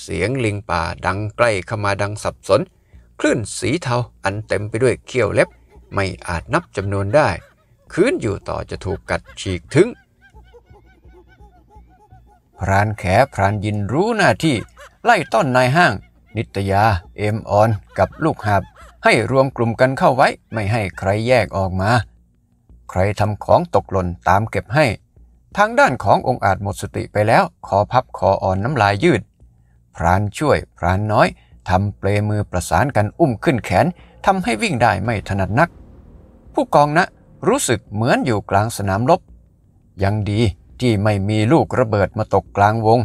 เสียงลิงป่าดังใกล้เข้ามาดังสับสน คลื่นสีเทาอันเต็มไปด้วยเขี้ยวเล็บ ไม่อาจนับจำนวนได้ คืนอยู่ต่อจะถูกกัดฉีกถึง พรานแขพรานยินรู้หน้าที่ ไล่ต้อนนายห้าง นิตยาเอ็มออนกับลูกหาบ ให้รวมกลุ่มกันเข้าไว้ไม่ให้ใครแยกออกมา ใครทำของตกหล่นตามเก็บให้ ทางด้านขององค์อาจหมดสติไปแล้วคอพับคออ่อนน้ำลายยืดพรานช่วยพรานน้อยทำเปลมือประสานกันอุ้มขึ้นแขนทำให้วิ่งได้ไม่ถนัดนัก ผู้กองนะรู้สึกเหมือนอยู่กลางสนามรบยังดีที่ไม่มีลูกระเบิดมาตกกลางวง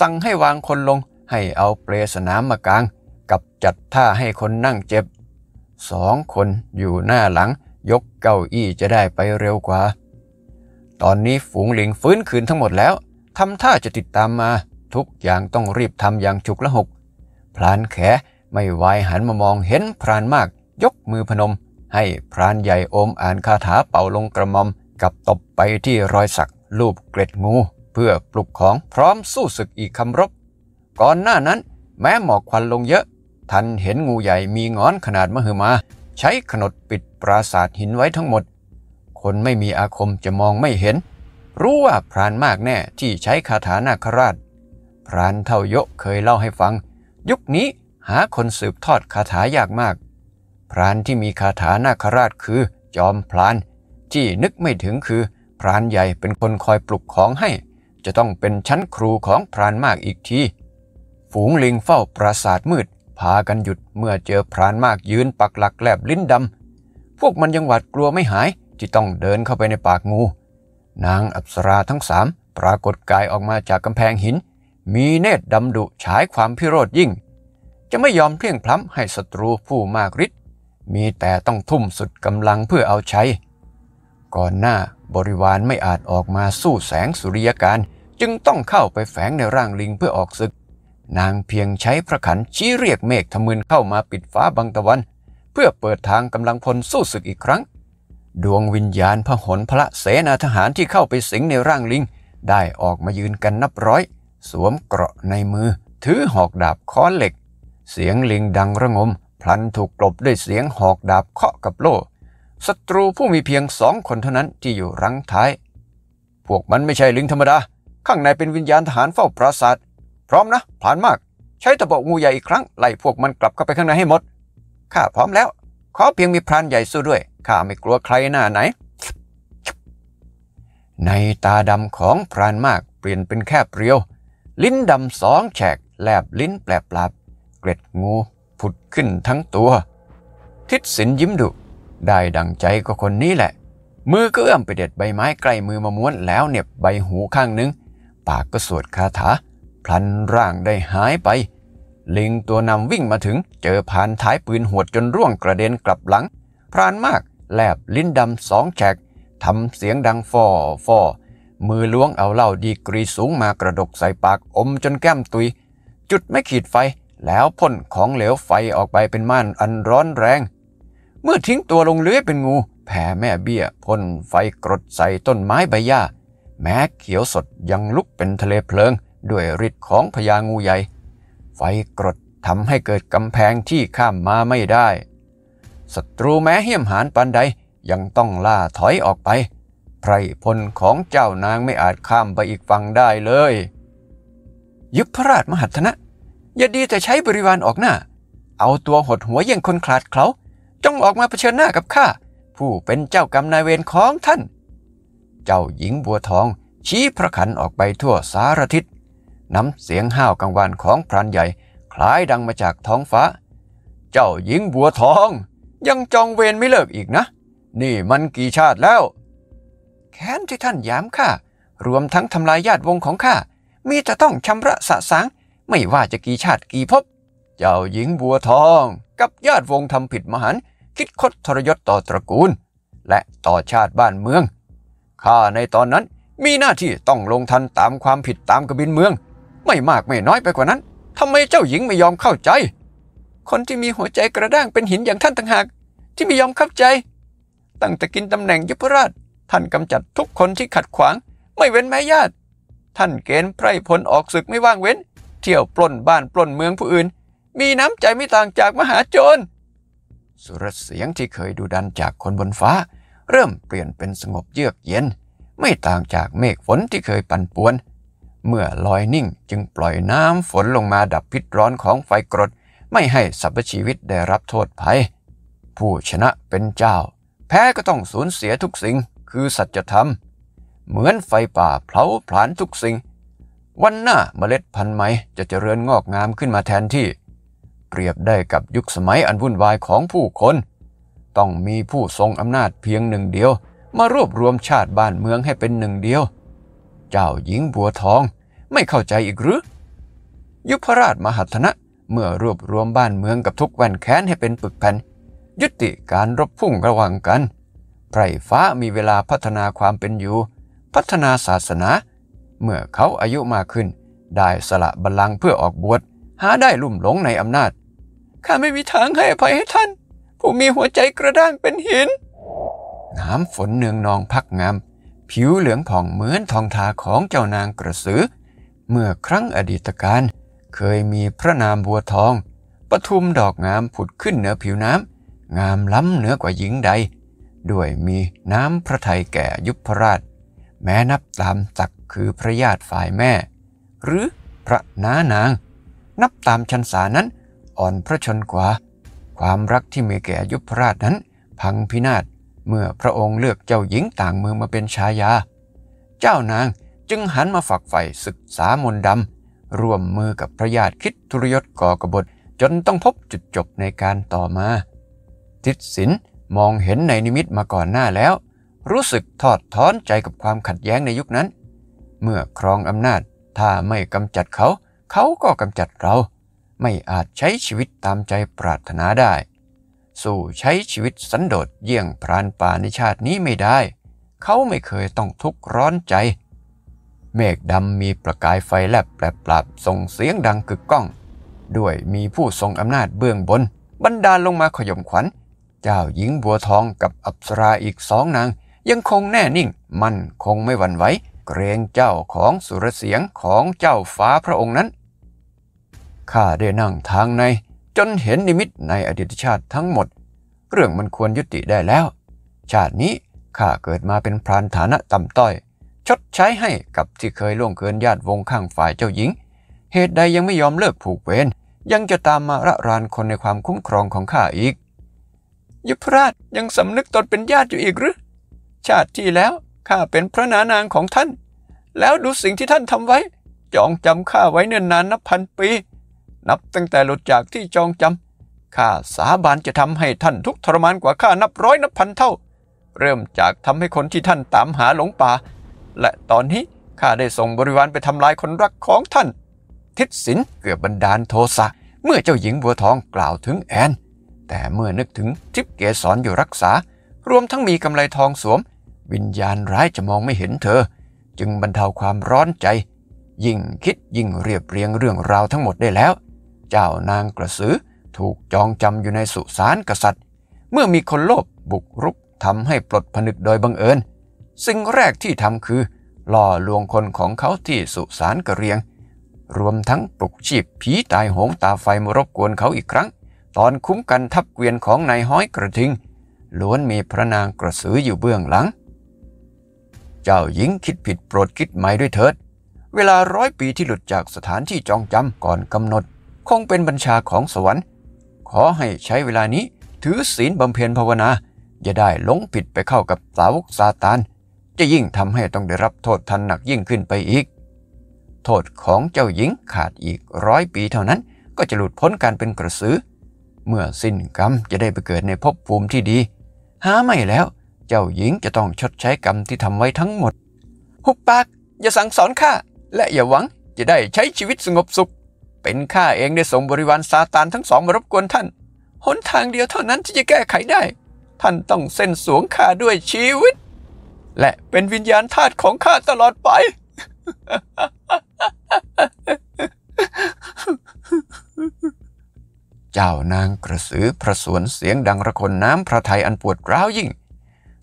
สั่งให้วางคนลงให้เอาเปลสนามมากลาง กับจัดท่าให้คนนั่งเจ็บสองคนอยู่หน้าหลังยกเก้าอี้จะได้ไปเร็วกว่า ตอนนี้ฝูงลิงฟื้นคืนทั้งหมดแล้วทำท่าจะติดตามมาทุกอย่างต้องรีบทำอย่างฉุกละหก พรานแข ไม่ไวายหันมามองเห็นพรานมาก ยกมือพนม ให้พรานใหญ่อมอ่านคาถาเป่าลงกระมอม กับตบไปที่รอยสักรูปเกล็ดงู เพื่อปลุกของพร้อมสู้ศึกอีกคำรบ ก่อนหน้านั้นแม้หมอกควันลงเยอะ ทันเห็นงูใหญ่มีงอนขนาดมหึมา ใช้ขนดปิดปราสาทหินไว้ทั้งหมด คนไม่มีอาคมจะมองไม่เห็น รู้ว่าพรานมากแน่ที่ใช้คาถานาคราชพรานเท่ายกเคยเล่าให้ฟัง ยุคนี้หาคนสืบทอดคาถายากมาก พรานที่มีคาถานาคราชคือจอมพราน ที่นึกไม่ถึงคือพรานใหญ่เป็นคนคอยปลุกของให้ จะต้องเป็นชั้นครูของพรานมากอีกที ฝูงลิงเฝ้าปราสาทมืด พากันหยุดเมื่อเจอพรานมากยืนปักหลักแลบลิ้นดำ พวกมันยังหวาดกลัวไม่หายที่ต้องเดินเข้าไปในปากงู นางอับสราทั้งสามปรากฏกายออกมาจากกำแพงหินมีเนตรดำดุฉายความพิโรธยิ่ง จะไม่ยอมเพียงพล้ำให้ศัตรูผู้มากฤทธิ์ มีแต่ต้องทุ่มสุดกำลังเพื่อเอาใช้ ก่อนหน้าบริวารไม่อาจออกมาสู้แสงสุริยการ จึงต้องเข้าไปแฝงในร่างลิงเพื่อออกศึก นางเพียงใช้พระขันชี้เรียกเมฆทะมึนเข้ามาปิดฟ้าบังตะวัน เพื่อเปิดทางกำลังพลสู้ศึกอีกครั้ง ดวงวิญญาณพหนพระเสนาทหารที่เข้าไปสิงในร่างลิง ได้ออกมายืนกันนับร้อยสวมเกราะในมือ ถือหอกดาบค้อนเหล็ก เสียงลิงดังระงม พลันถูกกลบด้วยเสียงหอกดาบเคาะกับโล่ศัตรูผู้มีเพียงสองคนเท่านั้นที่อยู่รังท้าย พวกมันไม่ใช่ลิงธรรมดา ข้างในเป็นวิญญาณทหารเฝ้าปราสาท พร้อมนะผ่านมากใช้ตะบกงูใหญ่อีกครั้ง ไล่พวกมันกลับเข้าไปข้างในให้หมด ข้าพร้อมแล้วขอเพียงมีพรานใหญ่สู้ด้วยข้าไม่กลัวใครหน้าไหน ในตาดำของพรานมากเปลี่ยนเป็นแคบเรียวลิ้นดำสองแฉก แลบลิ้นแปลปลับเกร็ดงู ผุดขึ้นทั้งตัว ทิศสินยิ้มดุ ได้ดังใจก็คนนี้แหละ มือก็เอื้อมไปเด็ดใบไม้ใกล้มือมาม้วนแล้วเน็บใบหูข้างหนึ่งปากก็สวดคาถา พลันร่างได้หายไป ลิงตัวนำวิ่งมาถึงเจอผ่านท้ายปืนหวดจนร่วงกระเด็นกลับหลัง พรานมาก แลบลิ้นดำสองแฉกทำเสียงดังฟอฟอมือล้วงเอาเหล้าดีกรีสูงมากระดกใส่ปากอมจนแก้มตุยจุดไม่ขีดไฟ แล้วพ่นของเหลวไฟออกไปเป็นม่านอันร้อนแรง เมื่อทิ้งตัวลงเลื้อยเป็นงู แผ่แม่เบี้ยพ่นไฟกรดใส่ต้นไม้ใบหญ้าแม้เขียวสดยังลุกเป็นทะเลเพลิงด้วยฤทธิ์ของพญางูใหญ่ ไฟกรดทำให้เกิดกำแพงที่ข้ามมาไม่ได้ศัตรูแม้เหี้ยมหานปันใดยังต้องล่าถอยออกไปไพรพลของเจ้านางไม่อาจข้ามไปอีกฝั่งได้เลยยุพรราชมหัตนะ อย่าดีแต่ใช้บริวารออกหน้า เอาตัวหดหัวเยี่ยงคนขาดเขาจงออกมาเผชิญหน้ากับข้าผู้เป็นเจ้ากรรมนายเวรของท่าน เจ้าหญิงบัวทองชี้พระขันออกไปทั่วสารทิศน้ำเสียงห้าวกังวานของพรานใหญ่คล้ายดังมาจากท้องฟ้า เจ้าหญิงบัวทอง ยังจองเวรไม่เลิกอีกนะ นี่มันกี่ชาติแล้วแค้นที่ท่านยามข้ารวมทั้งทำลายญาติวงของข้า มีจะต้องชำระสะสาง ไม่ว่าจะกี่ชาติกี่ภพ เจ้าหญิงบัวทองกับญาติวงทำผิดมหันคิดคดทรยศต่อตระกูล และต่อชาติบ้านเมือง ข้าในตอนนั้นมีหน้าที่ต้องลงทันตามความผิดตามกบินเมือง ไม่มากไม่น้อยไปกว่านั้นทำไมเจ้าหญิงไม่ยอมเข้าใจ คนที่มีหัวใจกระด้างเป็นหินอย่างท่านต่างหากที่ไม่ยอมเข้าใจ ตั้งแต่กินตำแหน่งยุพราชท่านกำจัดทุกคนที่ขัดขวางไม่เว้นแม้ญาติ ท่านเกณฑ์ไพร่พลออกศึกไม่ว่างเว้น เที่ยวปล้นบ้านปล้นเมืองผู้อื่น มีน้ำใจไม่ต่างจากมหาโจร สุรเสียงที่เคยดูดันจากคนบนฟ้า เริ่มเปลี่ยนเป็นสงบเยือกเย็น ไม่ต่างจากเมฆฝนที่เคยปั่นป่วน เมื่อลอยนิ่งจึงปล่อยน้ำฝนลงมาดับพิษร้อนของไฟกรด ไม่ให้สรรพชีวิตได้รับโทษภัย ผู้ชนะเป็นเจ้า แพ้ก็ต้องสูญเสียทุกสิ่งคือสัจธรรม เหมือนไฟป่าเผาผลาญทุกสิ่ง วันหน้าเมล็ดพันธุ์ใหม่จะเจริญงอกงามขึ้นมาแทนที่ เปรียบได้กับยุคสมัยอันวุ่นวายของผู้คน ต้องมีผู้ทรงอำนาจเพียงหนึ่งเดียว มารวบรวมชาติบ้านเมืองให้เป็นหนึ่งเดียว เจ้าหญิงบัวทองไม่เข้าใจอีกหรือ ยุพราชมหัทนะเมื่อรวบรวมบ้านเมืองกับทุกแว่นแค้นให้เป็นปึกแผ่น ยุติการรบพุ่งระหว่างกันไพร่ฟ้ามีเวลาพัฒนาความเป็นอยู่ พัฒนาศาสนา เมื่อเขาอายุมากขึ้น ได้สละบัลลังก์เพื่อออกบวชหาได้ลุ่มหลงในอำนาจข้าไม่มีทางให้อภัยให้ท่าน ผู้มีหัวใจกระด้างเป็นหิน น้ำฝนเนืองนองพักงาม ผิวเหลืองผ่องเหมือนทองทาของเจ้านางกระสือเมื่อครั้งอดีตการ เคยมีพระนามบัวทอง ปทุมดอกงามผุดขึ้นเหนือผิวน้ำงามล้ำเหนือกว่าหญิงใดด้วยมีน้ำพระทัยแก่ยุพรราช แม้นับตามศักดิ์คือพระญาติฝ่ายแม่ หรือพระน้านาง นับตามชันสานั้น อ่อนพระชนกว่า ความรักที่มีแก่ยุพราชนั้น พังพินาศเมื่อพระองค์เลือกเจ้าหญิงต่างเมืองมาเป็นชายา เจ้านางจึงหันมาฝักใฝ่ศึกษามนดำร่วมมือกับพระญาติคิดทุรยศก่อกบฏ จนต้องพบจุดจบในการต่อมาทิศสินมองเห็นในนิมิตมาก่อนหน้าแล้ว รู้สึกทอดทอนใจกับความขัดแย้งในยุคนั้น เมื่อครองอำนาจถ้าไม่กำจัดเขา เขาก็กำจัดเรา ไม่อาจใช้ชีวิตตามใจปรารถนาได้ สู่ใช้ชีวิตสันโดษเยี่ยงพรานป่าในชาตินี้ไม่ได้ เขาไม่เคยต้องทุกข์ร้อนใจ เมฆดำมีประกายไฟแลบแปลบๆส่งเสียงดังกึกก้อง ด้วยมีผู้ทรงอำนาจเบื้องบนบรรดาลงมาขย่มขวัญเจ้าหญิงบัวทองกับอัปสราอีกสองนาง ยังคงแน่นิ่ง มันคงไม่หวั่นไหวเกรงเจ้าของสุรเสียงของเจ้าฟ้าพระองค์นั้น ข้าได้นั่งทางในจนเห็นนิมิตในอดีตชาติทั้งหมด เรื่องมันควรยุติได้แล้ว ชาตินี้ข้าเกิดมาเป็นพรานฐานะต่ำต้อย ชดใช้ให้กับที่เคยล่วงเกินญาติวงข้างฝ่ายเจ้าหญิง เหตุใดยังไม่ยอมเลิกผูกเวรยังจะตามมาระรานคนในความคุ้มครองของข้าอีกยุพราชยังสำนึกตนเป็นญาติอยู่อีกหรือชาติที่แล้วข้าเป็นพระนานางของท่าน แล้วดูสิ่งที่ท่านทำไว้ จองจำข้าไว้เนิ่นนานนับพันปี นับตั้งแต่หลุดจากที่จองจำข้าสาบานจะทำให้ท่านทุกทรมานกว่าข้านับร้อยนับพันเท่า เริ่มจากทำให้คนที่ท่านตามหาหลงป่า และตอนนี้ข้าได้ส่งบริวารไปทำลายคนรักของท่าน ทิศสินเกือบบันดาลโทสะเมื่อเจ้าหญิงบัวทองกล่าวถึงแอนแต่เมื่อนึกถึงทิพเกสรออยู่รักษา รวมทั้งมีกำไรทองสวม วิญญาณร้ายจะมองไม่เห็นเธอ จึงบรรเทาความร้อนใจ ยิ่งคิดยิ่งเรียบเรียงเรื่องราวทั้งหมดได้แล้ว เจ้านางกระสือถูกจองจำอยู่ในสุสานกษัตริย์ เมื่อมีคนโลภบุกรุกทำให้ปลดผนึกโดยบังเอิญสิ่งแรกที่ทำคือ ล่อลวงคนของเขาที่สุสานกระเรียง รวมทั้งปลุกชีพผีตายโหงตาไฟมารบกวนเขาอีกครั้งตอนคุ้มกันทับเกวียนของนายห้อยกระทิง ล้วนมีพระนางกระสืออยู่เบื้องหลัง เจ้าหญิงคิดผิดโปรดคิดใหม่ด้วยเถิด เวลาร้อยปีที่หลุดจากสถานที่จองจำก่อนกำหนด คงเป็นบัญชาของสวรรค์ ขอให้ใช้เวลานี้ถือศีลบำเพ็ญภาวนา อย่าได้หลงผิดไปเข้ากับสาวกซาตาน จะยิ่งทำให้ต้องได้รับโทษทันหนักยิ่งขึ้นไปอีก โทษของเจ้าหญิงขาดอีกร้อยปีเท่านั้น ก็จะหลุดพ้นการเป็นกระสือเมื่อสิ้นกรรมจะได้ไปเกิดในภพภูมิที่ดี หาไม่แล้ว เจ้าหญิงจะต้องชดใช้กรรมที่ทำไว้ทั้งหมดหุบปากอย่าสั่งสอนข้า และอย่าหวัง จะได้ใช้ชีวิตสงบสุข เป็นข้าเองได้ส่งบริวารซาตานทั้งสองมารบกวนท่าน หนทางเดียวเท่านั้นที่จะแก้ไขได้ ท่านต้องเส้นสวงข้าด้วยชีวิต และเป็นวิญญาณธาตุของข้าตลอดไปจ้านางกระสือพระสวนเสียงดังระคนน้ำพระไทยอันปวดร้าวยิ่ง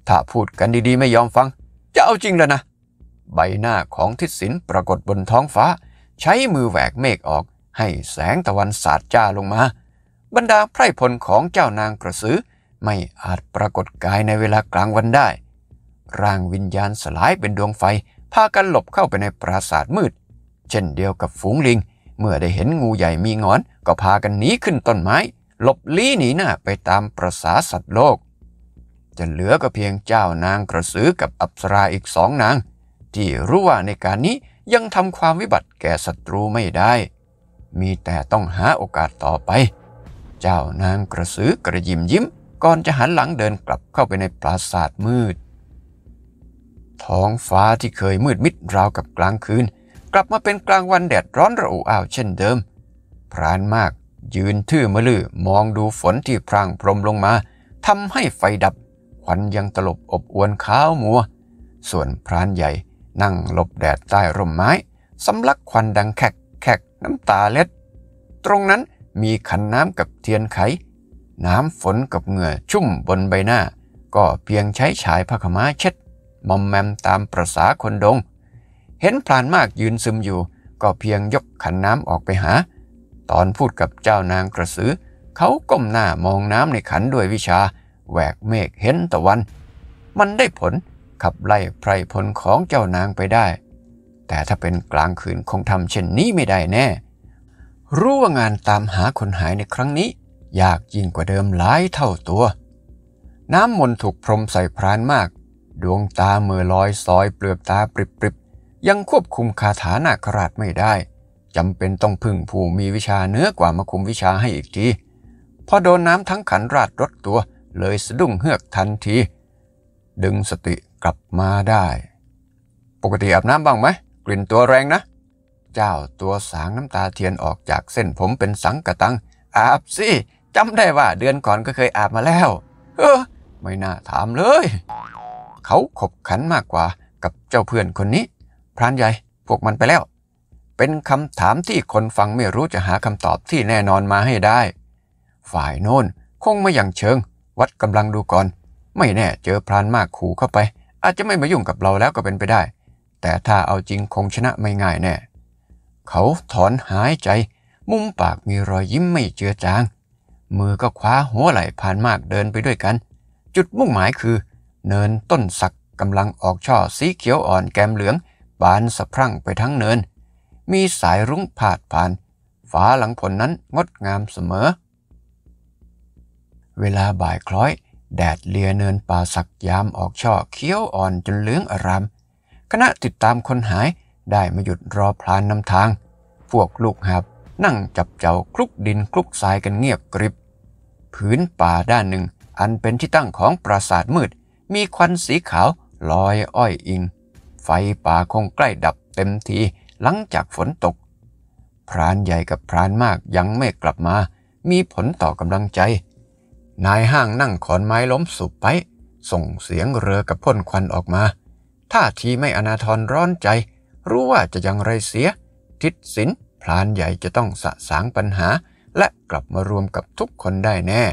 ถ้าพูดกันดีๆไม่ยอมฟังจะเอาจริงแล้วนะ ใบหน้าของทิศสินปรากฏบนท้องฟ้า ใช้มือแหวกเมฆออกให้แสงตะวันสาดจ้าลงมา บรรดาไพร่พลของเจ้านางกระสือ ไม่อาจปรากฏกายในเวลากลางวันได้ร่างวิญญาณสลายเป็นดวงไฟพากันหลบเข้าไปในปราสาทมืด เช่นเดียวกับฝูงลิงเมื่อได้เห็นงูใหญ่มีงอนก็พากันหนีขึ้นต้นไม้ หลบลี้หนีหน้าไปตามประสาสัตว์โลก จะเหลือก็เพียงเจ้านางกระสือกับอับสราอีกสองนาง ที่รู้ว่าในการนี้ยังทำความวิบัติแก่ศัตรูไม่ได้ มีแต่ต้องหาโอกาสต่อไป เจ้านางกระสือกระยิมยิ้ม ก่อนจะหันหลังเดินกลับเข้าไปในปราสาทมืด ท้องฟ้าที่เคยมืดมิดราวกับกลางคืนกลับมาเป็นกลางวันแดดร้อนระอุอ้าวเช่นเดิม พรานมากยืนทื่อมะลือมองดูฝนที่พรางพรมลงมาทำให้ไฟดับ ควันยังตลบอบอวนขาวมัว ส่วนพรานใหญ่นั่งหลบแดดใต้ร่มไม้ สำลักควันดังแขกแขกน้ำตาเล็ด ตรงนั้นมีขันน้ำกับเทียนไข น้ำฝนกับเหงื่อชุ่มบนใบหน้า ก็เพียงใช้ฉายผ้าขม้าเช็ดมอมแมมตามประษาคนดงเห็นพรานมากยืนซึมอยู่ก็เพียงยกขันน้ำออกไปหา ตอนพูดกับเจ้านางกระสือ เขาก้มหน้ามองน้ำในขันด้วยวิชาแหวกเมฆเห็นตะวัน มันได้ผลขับไล่ไพรพลของเจ้านางไปได้ แต่ถ้าเป็นกลางคืนคงทำเช่นนี้ไม่ได้แน่รู้ว่างานตามหาคนหายในครั้งนี้ยากยิ่งกว่าเดิมหลายเท่าตัว น้ำมนต์ถูกพรมใส่พรานมาก ดวงตาเมื่อลอยซอยเปลือกตาปริบยังควบคุมคาถานาคราชไม่ได้จำเป็นต้องพึ่งผู้มีวิชาเนื้อกว่ามาคุมวิชาให้อีกที พอโดนน้ำทั้งขันราดรถตัวเลยสะดุ้งเฮือกทันที ดึงสติกลับมาได้ ปกติอาบน้ำบ้างไหม กลิ่นตัวแรงนะ เจ้าตัวสางน้ำตาเทียนออกจากเส้นผมเป็นสังกะตังอาบสิจำได้ว่าเดือนก่อนก็เคยอาบมาแล้วเออไม่น่าถามเลย เขาขบขันมากกว่ากับเจ้าเพื่อนคนนี้พรานใหญ่พวกมันไปแล้ว เป็นคำถามที่คนฟังไม่รู้จะหาคำตอบที่แน่นอนมาให้ได้ ฝ่ายโน้นคงไม่อย่างเชิง วัดกำลังดูก่อน ไม่แน่เจอพรานมากขู่เข้าไป อาจจะไม่มายุ่งกับเราแล้วก็เป็นไปได้ แต่ถ้าเอาจริงคงชนะไม่ง่ายแน่ เขาถอนหายใจ มุมปากมีรอยยิ้มไม่เจือจาง มือก็คว้าหัวไหล่พรานมากเดินไปด้วยกัน จุดมุ่งหมายคือ เนินต้นสักกำลังออกช่อสีเขียวอ่อนแกมเหลืองบานสะพรั่งไปทั้งเนิน มีสายรุ้งผาดผ่าน ฟ้าหลังผลนั้นงดงามเสมอ เวลาบ่ายคล้อย แดดเลียเนินป่าสักยามออกช่อเคี้ยวอ่อนจนเหลืองอารามคณะติดตามคนหายได้มาหยุดรอพลานนำทาง พวกลูกหาบนั่งจับเจ้าคลุกดินคลุกทรายกันเงียบกริบ พื้นป่าด้านหนึ่งอันเป็นที่ตั้งของปราสาทมืด มีควันสีขาวลอยอ้อยอิงไฟป่าคงใกล้ดับเต็มทีหลังจากฝนตกพรานใหญ่กับพรานมากยังไม่กลับมา มีผลต่อกำลังใจ นายห้างนั่งขอนไม้ล้มสุบไป ส่งเสียงเรือกับพ่นควันออกมาท่าทีไม่อนาทรร้อนใจ รู้ว่าจะยังไรเสีย ทิศสินพรานใหญ่จะต้องสะสางปัญหา และกลับมารวมกับทุกคนได้แน่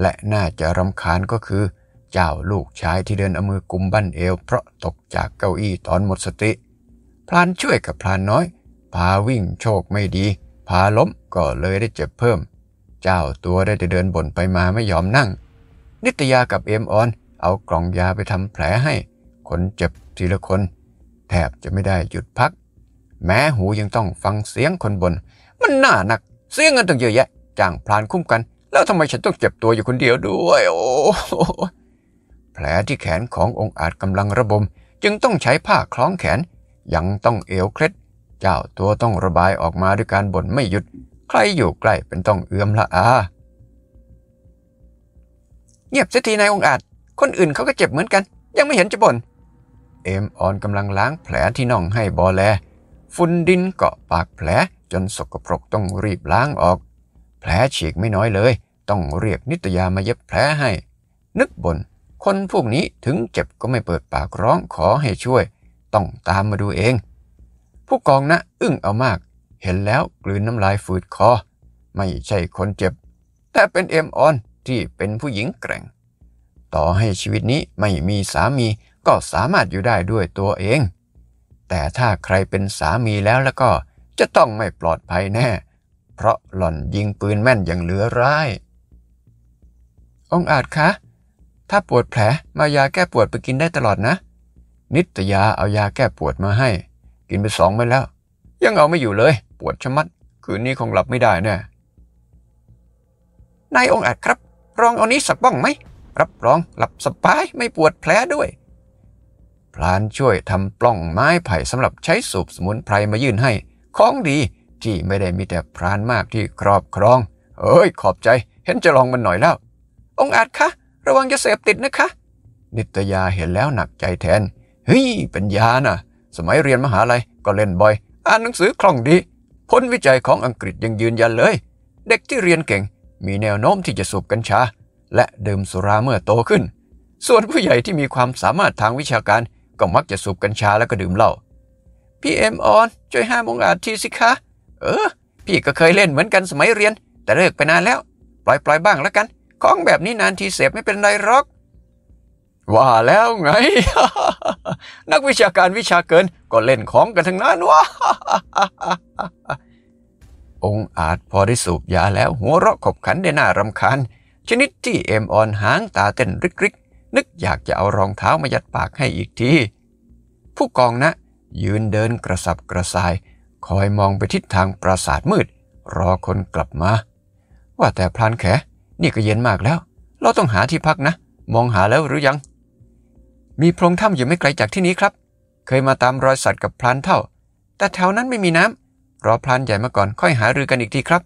และน่าจะรำคาญก็คือเจ้าลูกชายที่เดินเอามือกุมบั้นเอว เพราะตกจากเก้าอี้ตอนหมดสติ พลานช่วยกับพลานน้อย พาวิ่งโชคไม่ดี พาล้มก็เลยได้เจ็บเพิ่ม เจ้าตัวได้แต่เดินบ่นไปมาไม่ยอมนั่ง นิตยากับเอ็มออน เอากล่องยาไปทำแผลให้ คนเจ็บทีละคน แทบจะไม่ได้หยุดพัก แม้หูยังต้องฟังเสียงคนบน มันน่าหนัก เสียงเงินตั้งเยอะแยะจ้างพลานคุ้มกันแล้วทำไมฉันต้องเจ็บตัวอยู่คนเดียวด้วย โอ้แผลที่แขนขององค์อาจกำลังระบมจึงต้องใช้ผ้าคล้องแขนยังต้องเอวเคล็ด เจ้าตัวต้องระบายออกมาด้วยการบ่นไม่หยุด ใครอยู่ใกล้เป็นต้องเอื้อมละอา เงียบสักทีนายองอาจ คนอื่นเขาก็เจ็บเหมือนกัน ยังไม่เห็นจะบน่นเอมออนกำลังล้างแผลที่น่องให้บอแลฝุ่นดินเกาะปากแผลจนสกปรกต้องรีบล้างออกแผลฉีกไม่น้อยเลย ต้องเรียกนิตยามาเย็บแผลให้ นึกบน่นคนพวกนี้ถึงเจ็บก็ไม่เปิดปากร้องขอให้ช่วย ต้องตามมาดูเอง ผู้กองนะอึ้งเอามากเห็นแล้วกลืนน้ำลายฝืดคอ ไม่ใช่คนเจ็บ แต่เป็นเอ็มออนที่เป็นผู้หญิงแกร่ง ต่อให้ชีวิตนี้ไม่มีสามีก็สามารถอยู่ได้ด้วยตัวเอง แต่ถ้าใครเป็นสามีแล้วแล้วก็จะต้องไม่ปลอดภัยแน่ เพราะหล่อนยิงปืนแม่นอย่างเหลือร้ายองอาจคะถ้าปวดแผลมายาแก้ปวดไปกินได้ตลอดนะ นิตยาเอายาแก้ปวดมาให้ กินไปสองเม็ดแล้ว ยังเอาไม่อยู่เลย ปวดชะมัด คืนนี้คงหลับไม่ได้แน่นายองอาจครับรองเอานี้สักบ้องไหมรับรองหลับสบายไม่ปวดแผลด้วยพลานช่วยทำปล้องไม้ไผ่สำหรับใช้สูบสมุนไพรมายื่นให้ของดีที่ไม่ได้มีแต่พรานมากที่ครอบครองเอ้ย ขอบใจเห็นจะลองมันหน่อยแล้ว องอาจคะระวังจะเสพติดนะคะ นิตยาเห็นแล้วหนักใจแทนเฮ้ยเป็นยานะ่ะ สมัยเรียนมหาลัยก็เล่นบ่อย อ่านหนังสือคล่องดีผลวิจัยของอังกฤษยังยืนยันเลย เด็กที่เรียนเก่ง มีแนวโน้มที่จะสูบกัญชาและดื่มสุราเมื่อโตขึ้น ส่วนผู้ใหญ่ที่มีความสามารถทางวิชาการก็มักจะสูบกัญชาแล้วก็ดื่มเหล้าพี่เอ็มออนช่วยห้ามองอาจทีสิคะ เออ พี่ก็เคยเล่นเหมือนกันสมัยเรียน แต่เลิกไปนานแล้ว ปล่อยปล่อยบ้างแล้วกันของแบบนี้นานทีเสพไม่เป็นไรหรอก ว่าแล้วไง นักวิชาการวิชาเกิน ก็เล่นของกันทั้งนั้นวะองอาจพอได้สูบยาแล้วหัวเราะขบขันได้น้ารำคาญชนิดที่เอ็มออนหางตาเต้นริกริกนึกอยากจะเอารองเท้ามายัดปากให้อีกทีผู้กองนะ ยืนเดินกระสับกระส่าย คอยมองไปทิศทางปราสาทมืด รอคนกลับมา ว่าแต่พลานแขนี่ก็เย็นมากแล้ว เราต้องหาที่พักนะ มองหาแล้วหรือยัง มีโพรงถ้ำอยู่ไม่ไกลจากที่นี้ครับ เคยมาตามรอยสัตว์กับพรานเท่า แต่แถวนั้นไม่มีน้ำรอพรานใหญ่มาก่อนค่อยหารือกันอีกทีครับ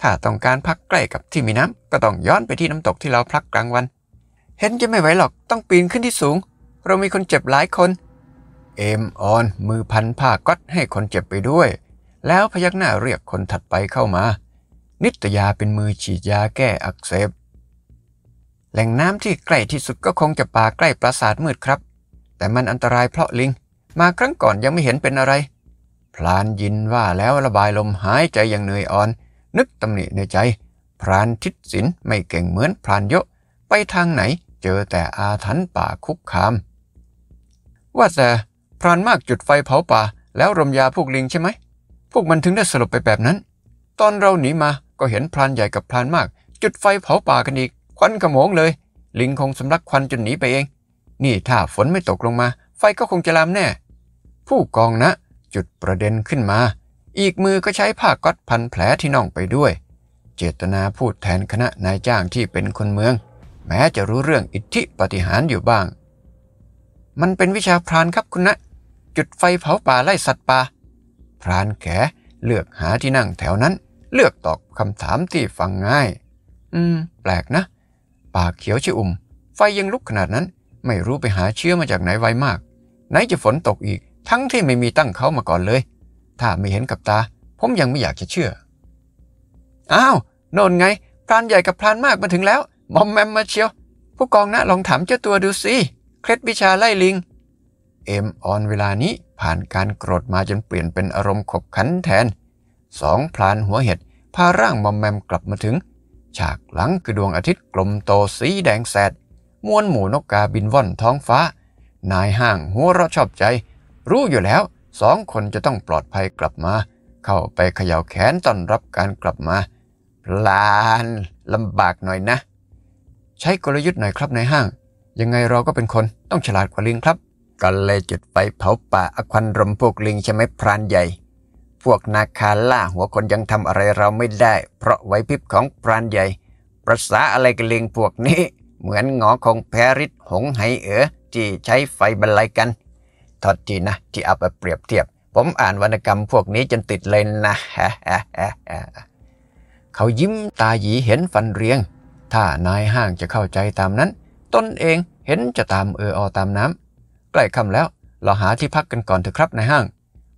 ถ้าต้องการพักใกล้กับที่มีน้ำก็ต้องย้อนไปที่น้ำตกที่เราพักกลางวัน เห็นจะไม่ไหวหรอก ต้องปีนขึ้นที่สูง เรามีคนเจ็บหลายคน เอมออนมือพันผ้าก๊อตให้คนเจ็บไปด้วย แล้วพยักหน้าเรียกคนถัดไปเข้ามานิตยาเป็นมือฉีดยา แก้อักเสบแหล่งน้ำที่ใกล้ที่สุด ก็คงจะป่าใกล้ปราสาท มืด ครับ แต่มันอันตรายเพราะลิง มาครั้งก่อนยังไม่เห็นเป็นอะไร พลานยินว่าแล้วระบายลมหายใจอย่างเหนื่อยอ่อน นึกตำหนิในใจ พรานทิศสิน ไม่เก่งเหมือนพรานโยะไปทางไหน เจอแต่อาถรรพ์ป่าคุกคาม ว่าแต่พรานมากจุดไฟเผาป่าแล้วรมยาพวกลิงใช่ไหมพวกมันถึงได้สลบไปแบบนั้น ตอนเราหนีมาก็เห็นพรานใหญ่กับพรานมาก จุดไฟเผาป่ากันอีก ควันขโมงเลย ลิงคงสำลักควันจนหนีไปเอง นี่ถ้าฝนไม่ตกลงมา ไฟก็คงจะลามแน่ ผู้กองนะ จุดประเด็นขึ้นมา อีกมือก็ใช้ผ้าก๊อตพันแผลที่น่องไปด้วย เจตนาพูดแทนคณะนายจ้างที่เป็นคนเมือง แม้จะรู้เรื่องอิทธิปฏิหารอยู่บ้าง มันเป็นวิชาพรานครับคุณนะจุดไฟเผาป่าไล่สัตว์ป่าพรานแขเลือกหาที่นั่งแถวนั้นเลือกตอบคำถามที่ฟังง่าย อืม แปลกนะ ปากเขียวชอุ่ม ไฟยังลุกขนาดนั้น ไม่รู้ไปหาเชื้อมาจากไหนไวมาก ไหนจะฝนตกอีก ทั้งที่ไม่มีตั้งเขามาก่อนเลย ถ้าไม่เห็นกับตา ผมยังไม่อยากจะเชื่อ อ้าว โน่นไงพรานใหญ่กับพรานมากมาถึงแล้ว มอมแมมมาเชียว ผู้กองนะลองถามเจ้าตัวดูสิ เคล็ดวิชาไล่ลิง เอ็มออนเวลานี้ผ่านการโกรธมาจนเปลี่ยนเป็นอารมณ์ขบขันแทนสองพลานหัวเห็ดพาร่างมอมแมม กลับมาถึง ฉากหลังคือดวงอาทิตย์กลมโตสีแดงแสด มวลหมู่นกกาบินว่อนท้องฟ้า นายห้างหัวเราะชอบใจ รู้อยู่แล้วสองคนจะต้องปลอดภัยกลับมา เข้าไปเขย่าแขนต้อนรับการกลับมา พลานลำบากหน่อยนะ ใช้กลยุทธ์หน่อยครับนายห้าง ยังไงเราก็เป็นคนต้องฉลาดกว่าลิงครับก็เลยจุดไฟเผาป่าอควันรมพวกลิงใช่ไหมพรานใหญ่พวกนาคาล่าหัวคนยังทำอะไรเราไม่ได้ เพราะไหวพริบของพรานใหญ่ ประษาอะไรกันเลงพวกนี้ เหมือนงอของแพริสหงไหเอ๋อที่ใช้ไฟบรรลัยกันทอดจีนะที่เอาไปเปรียบเทียบ ผมอ่านวรรณกรรมพวกนี้จนติดเลยนะเขายิ้มตาหยีเห็นฟันเรียง ถ้านายห้างจะเข้าใจตามนั้นตนเองเห็นจะตามเอออตามน้ำใกล้คำแล้วเราหาที่พักกันก่อนเถอะครับนายห้าง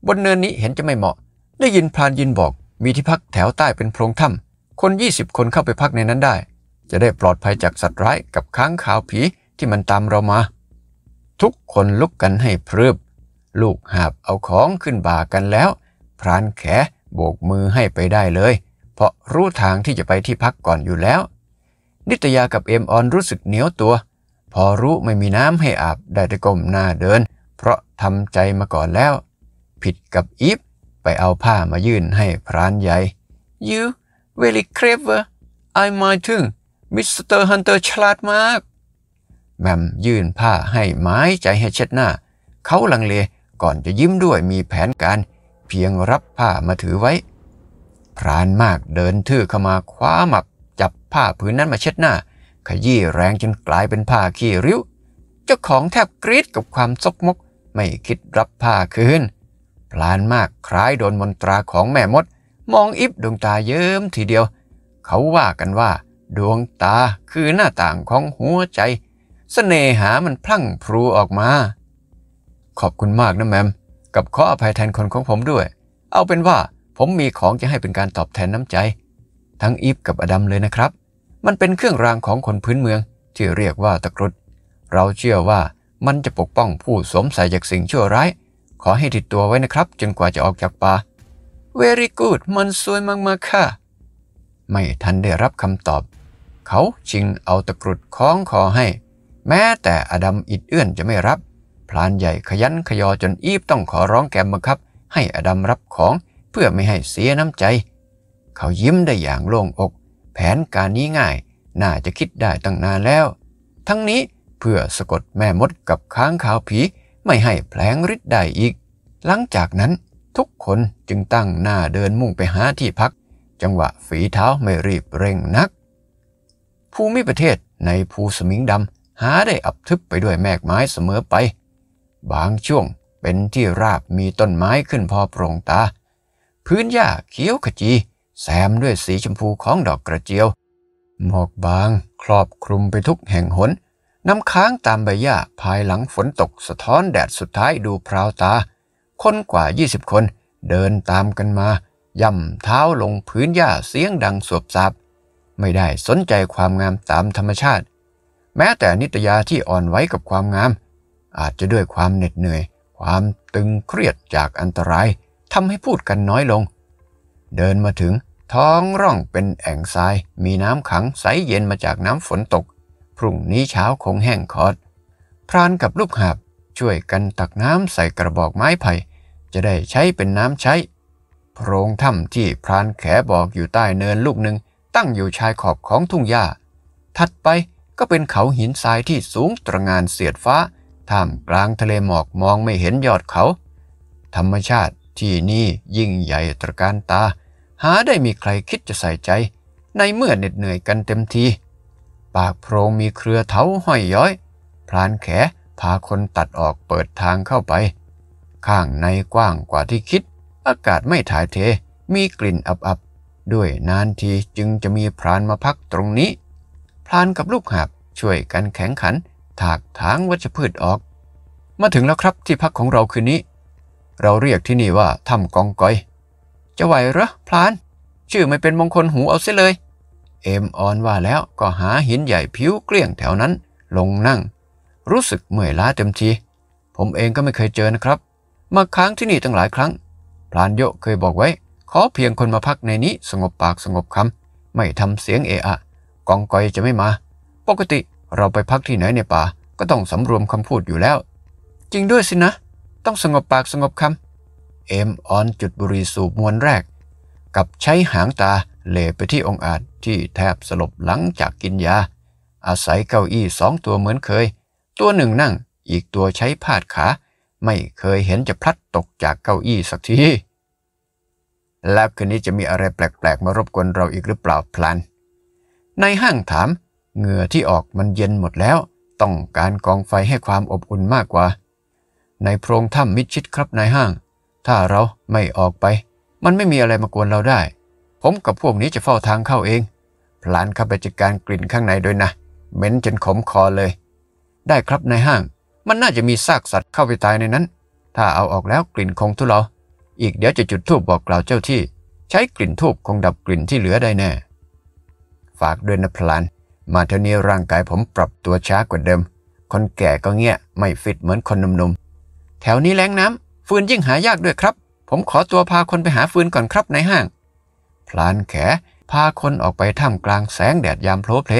บนเนินนี้เห็นจะไม่เหมาะได้ยินพรานยินบอกมีที่พักแถวใต้เป็นโพรงถ้ำคนยี่สิบคนเข้าไปพักในนั้นได้ จะได้ปลอดภัยจากสัตว์ร้ายกับค้างขาวผีที่มันตามเรามา ทุกคนลุกกันให้พรืบลูกหาบเอาของขึ้นบ่ากันแล้วพรานแขโบกมือให้ไปได้เลย เพราะรู้ทางที่จะไปที่พักก่อนอยู่แล้ว นิตยากับเอ็มออนรู้สึกเหนียวตัว พอรู้ไม่มีน้ำให้อาบได้แต่ก้มหน้าเดิน เพราะทำใจมาก่อนแล้ว ผิดกับอีฟไปเอาผ้ามายื่นให้พรานใหญ่ You very clever I หมายถึงมิสเตอร์ฮันเตอร์ฉลาดมาก แมมยื่นผ้าให้ไม้ใจให้เช็ดหน้า เขาลังเลก่อนจะยิ้มด้วยมีแผนการ เพียงรับผ้ามาถือไว้ พรานมากเดินทื่อเข้ามาคว้าหมับจับผ้าผืนนั้นมาเช็ดหน้า ขยี้แรงจนกลายเป็นผ้าขี้ริ้ว เจ้าของแทบกรีดกับความซกมก ไม่คิดรับผ้าคืนพลานมากคล้ายโดนมนตราของแม่มด มองอิบดวงตาเยิ้มทีเดียว เขาว่ากันว่า ดวงตาคือหน้าต่างของหัวใจสเสน่หามันพลั่งพลูออกมา ขอบคุณมากนะแมม กับขออภัยแทนคนของผมด้วย เอาเป็นว่าผมมีของจะให้เป็นการตอบแทนน้ำใจ ทั้งอิฟกับ อดัมเลยนะครับ มันเป็นเครื่องรางของคนพื้นเมือง ที่เรียกว่าตะกรุดเราเชื่อว่ามันจะปกป้องผู้สวมใส่จากสิ่งชั่วร้ายขอให้ติดตัวไว้นะครับ จนกว่าจะออกจากป่า Very good มันสวยมาก ๆ ค่ะ ไม่ทันได้รับคำตอบ เขาจิงเอาตะกรุดคล้องคอให้ แม้แต่อดัมอิดเอื้อนจะไม่รับ พลานใหญ่ขยันขยอจนอีฟต้องขอร้องแกมบังคับ ให้อดัมรับของเพื่อไม่ให้เสียน้ำใจ เขายิ้มได้อย่างโล่งอก แผนการนี้ง่าย น่าจะคิดได้ตั้งนานแล้ว ทั้งนี้เพื่อสะกดแม่มดกับค้างขาวผีไม่ให้แผลงฤทธิ์ได้อีก หลังจากนั้นทุกคนจึงตั้งหน้าเดินมุ่งไปหาที่พัก จังหวะฝีเท้าไม่รีบเร่งนัก ภูมิประเทศในภูสมิงดำ หาได้อับทึบไปด้วยแมกไม้เสมอไป บางช่วงเป็นที่ราบมีต้นไม้ขึ้นพอโปร่งตา พื้นหญ้าเขียวขจีแซมด้วยสีชมพูของดอกกระเจียว หมอกบางครอบคลุมไปทุกแห่งหนน้ำค้างตามใบหญ้าภายหลังฝนตกสะท้อนแดดสุดท้ายดูพราวตาคนกว่า 20 คนเดินตามกันมา ย่ำเท้าลงพื้นหญ้าเสียงดังสวบสับไม่ได้สนใจความงามตามธรรมชาติ แม้แต่นิตยาที่อ่อนไววกับความงาม อาจจะด้วยความเหน็ดเหนื่อย ความตึงเครียดจากอันตรายทำให้พูดกันน้อยลง เดินมาถึง ท้องร่องเป็นแอ่งทราย มีน้ำขังใสเย็นมาจากน้ำฝนตกพรุ่งนี้เช้าคงแห้งขอด พรานกับลูกหาบช่วยกันตักน้ำใส่กระบอกไม้ไผ่จะได้ใช้เป็นน้ำใช้ โพรงถ้ำที่พรานแขบอกอยู่ใต้เนินลูกหนึ่งตั้งอยู่ชายขอบของทุ่งหญ้า ถัดไปก็เป็นเขาหินทรายที่สูงตระงานเสียดฟ้า ท่ามกลางทะเลหมอกมองไม่เห็นยอดเขา ธรรมชาติที่นี่ยิ่งใหญ่ตระการตา หาได้มีใครคิดจะใส่ใจ ในเมื่อเหน็ดเหนื่อยกันเต็มทีปากโพรงมีเครือเถาห้อยย้อยพรานแขพาคนตัดออกเปิดทางเข้าไป ข้างในกว้างกว่าที่คิด อากาศไม่ถ่ายเท มีกลิ่นอับๆด้วยนานทีจึงจะมีพรานมาพักตรงนี้พรานกับลูกหาบช่วยกันแข่งขัน ถากถางวัชพืชออก มาถึงแล้วครับที่พักของเราคืนนี้ เราเรียกที่นี่ว่าถ้ำกองกอย จะไหวหรอพราน ชื่อไม่เป็นมงคลหูเอาเสียเลยเอมออนว่าแล้วก็หาหินใหญ่ผิวเกลี้ยงแถวนั้น ลงนั่ง รู้สึกเมื่อยล้าเต็มที ผมเองก็ไม่เคยเจอนะครับ มาค้างที่นี่ตั้งหลายครั้งพลานโยเคยบอกไว้ ขอเพียงคนมาพักในนี้ สงบปากสงบคำไม่ทำเสียงเอะอะกองกอยจะไม่มา ปกติเราไปพักที่ไหนในป่าก็ต้องสำรวมคำพูดอยู่แล้ว จริงด้วยสินะ ต้องสงบปากสงบคำเอมออนจุดบุรีสูบมวนแรก กับใช้หางตาเลไปที่องค์อาจที่แทบสลบหลังจากกินยา อาศัยเก้าอี้สองตัวเหมือนเคย ตัวหนึ่งนั่งอีกตัวใช้พาดขา ไม่เคยเห็นจะพลัดตกจากเก้าอี้สักที แล้วคืนนี้จะมีอะไรแปลก ๆ มารบกวนเราอีกหรือเปล่าพลัน ในห้างถามเหงื่อที่ออกมันเย็นหมดแล้ว ต้องการกองไฟให้ความอบอุ่นมากกว่า ในโพรงถ้ำมิดชิดครับนายห้าง ถ้าเราไม่ออกไป มันไม่มีอะไรมากวนเราได้ผมกับพวกนี้จะเฝ้าทางเข้าเอง พลานเข้าไปจัดการกลิ่นข้างในด้วยนะ เหม็นจนขมคอเลย ได้ครับในห้าง มันน่าจะมีซากสัตว์เข้าไปตายในนั้น ถ้าเอาออกแล้วกลิ่นคงทุเลาอีกเดี๋ยวจะจุดธูปบอกกล่าวเจ้าที่ ใช้กลิ่นธูปคงดับกลิ่นที่เหลือได้แน่ ฝากด้วยนะพลาน มาเท่านี้ร่างกายผมปรับตัวช้ากว่าเดิม คนแก่ก็เงี้ย ไม่ฟิตเหมือนคนหนุ่มๆ แถวนี้แลงน้ำฟืนยิ่งหายากด้วยครับ ผมขอตัวพาคนไปหาฟืนก่อนครับในห้างพลานแขพาคนออกไปท่ามกลางแสงแดดยามโพลเพล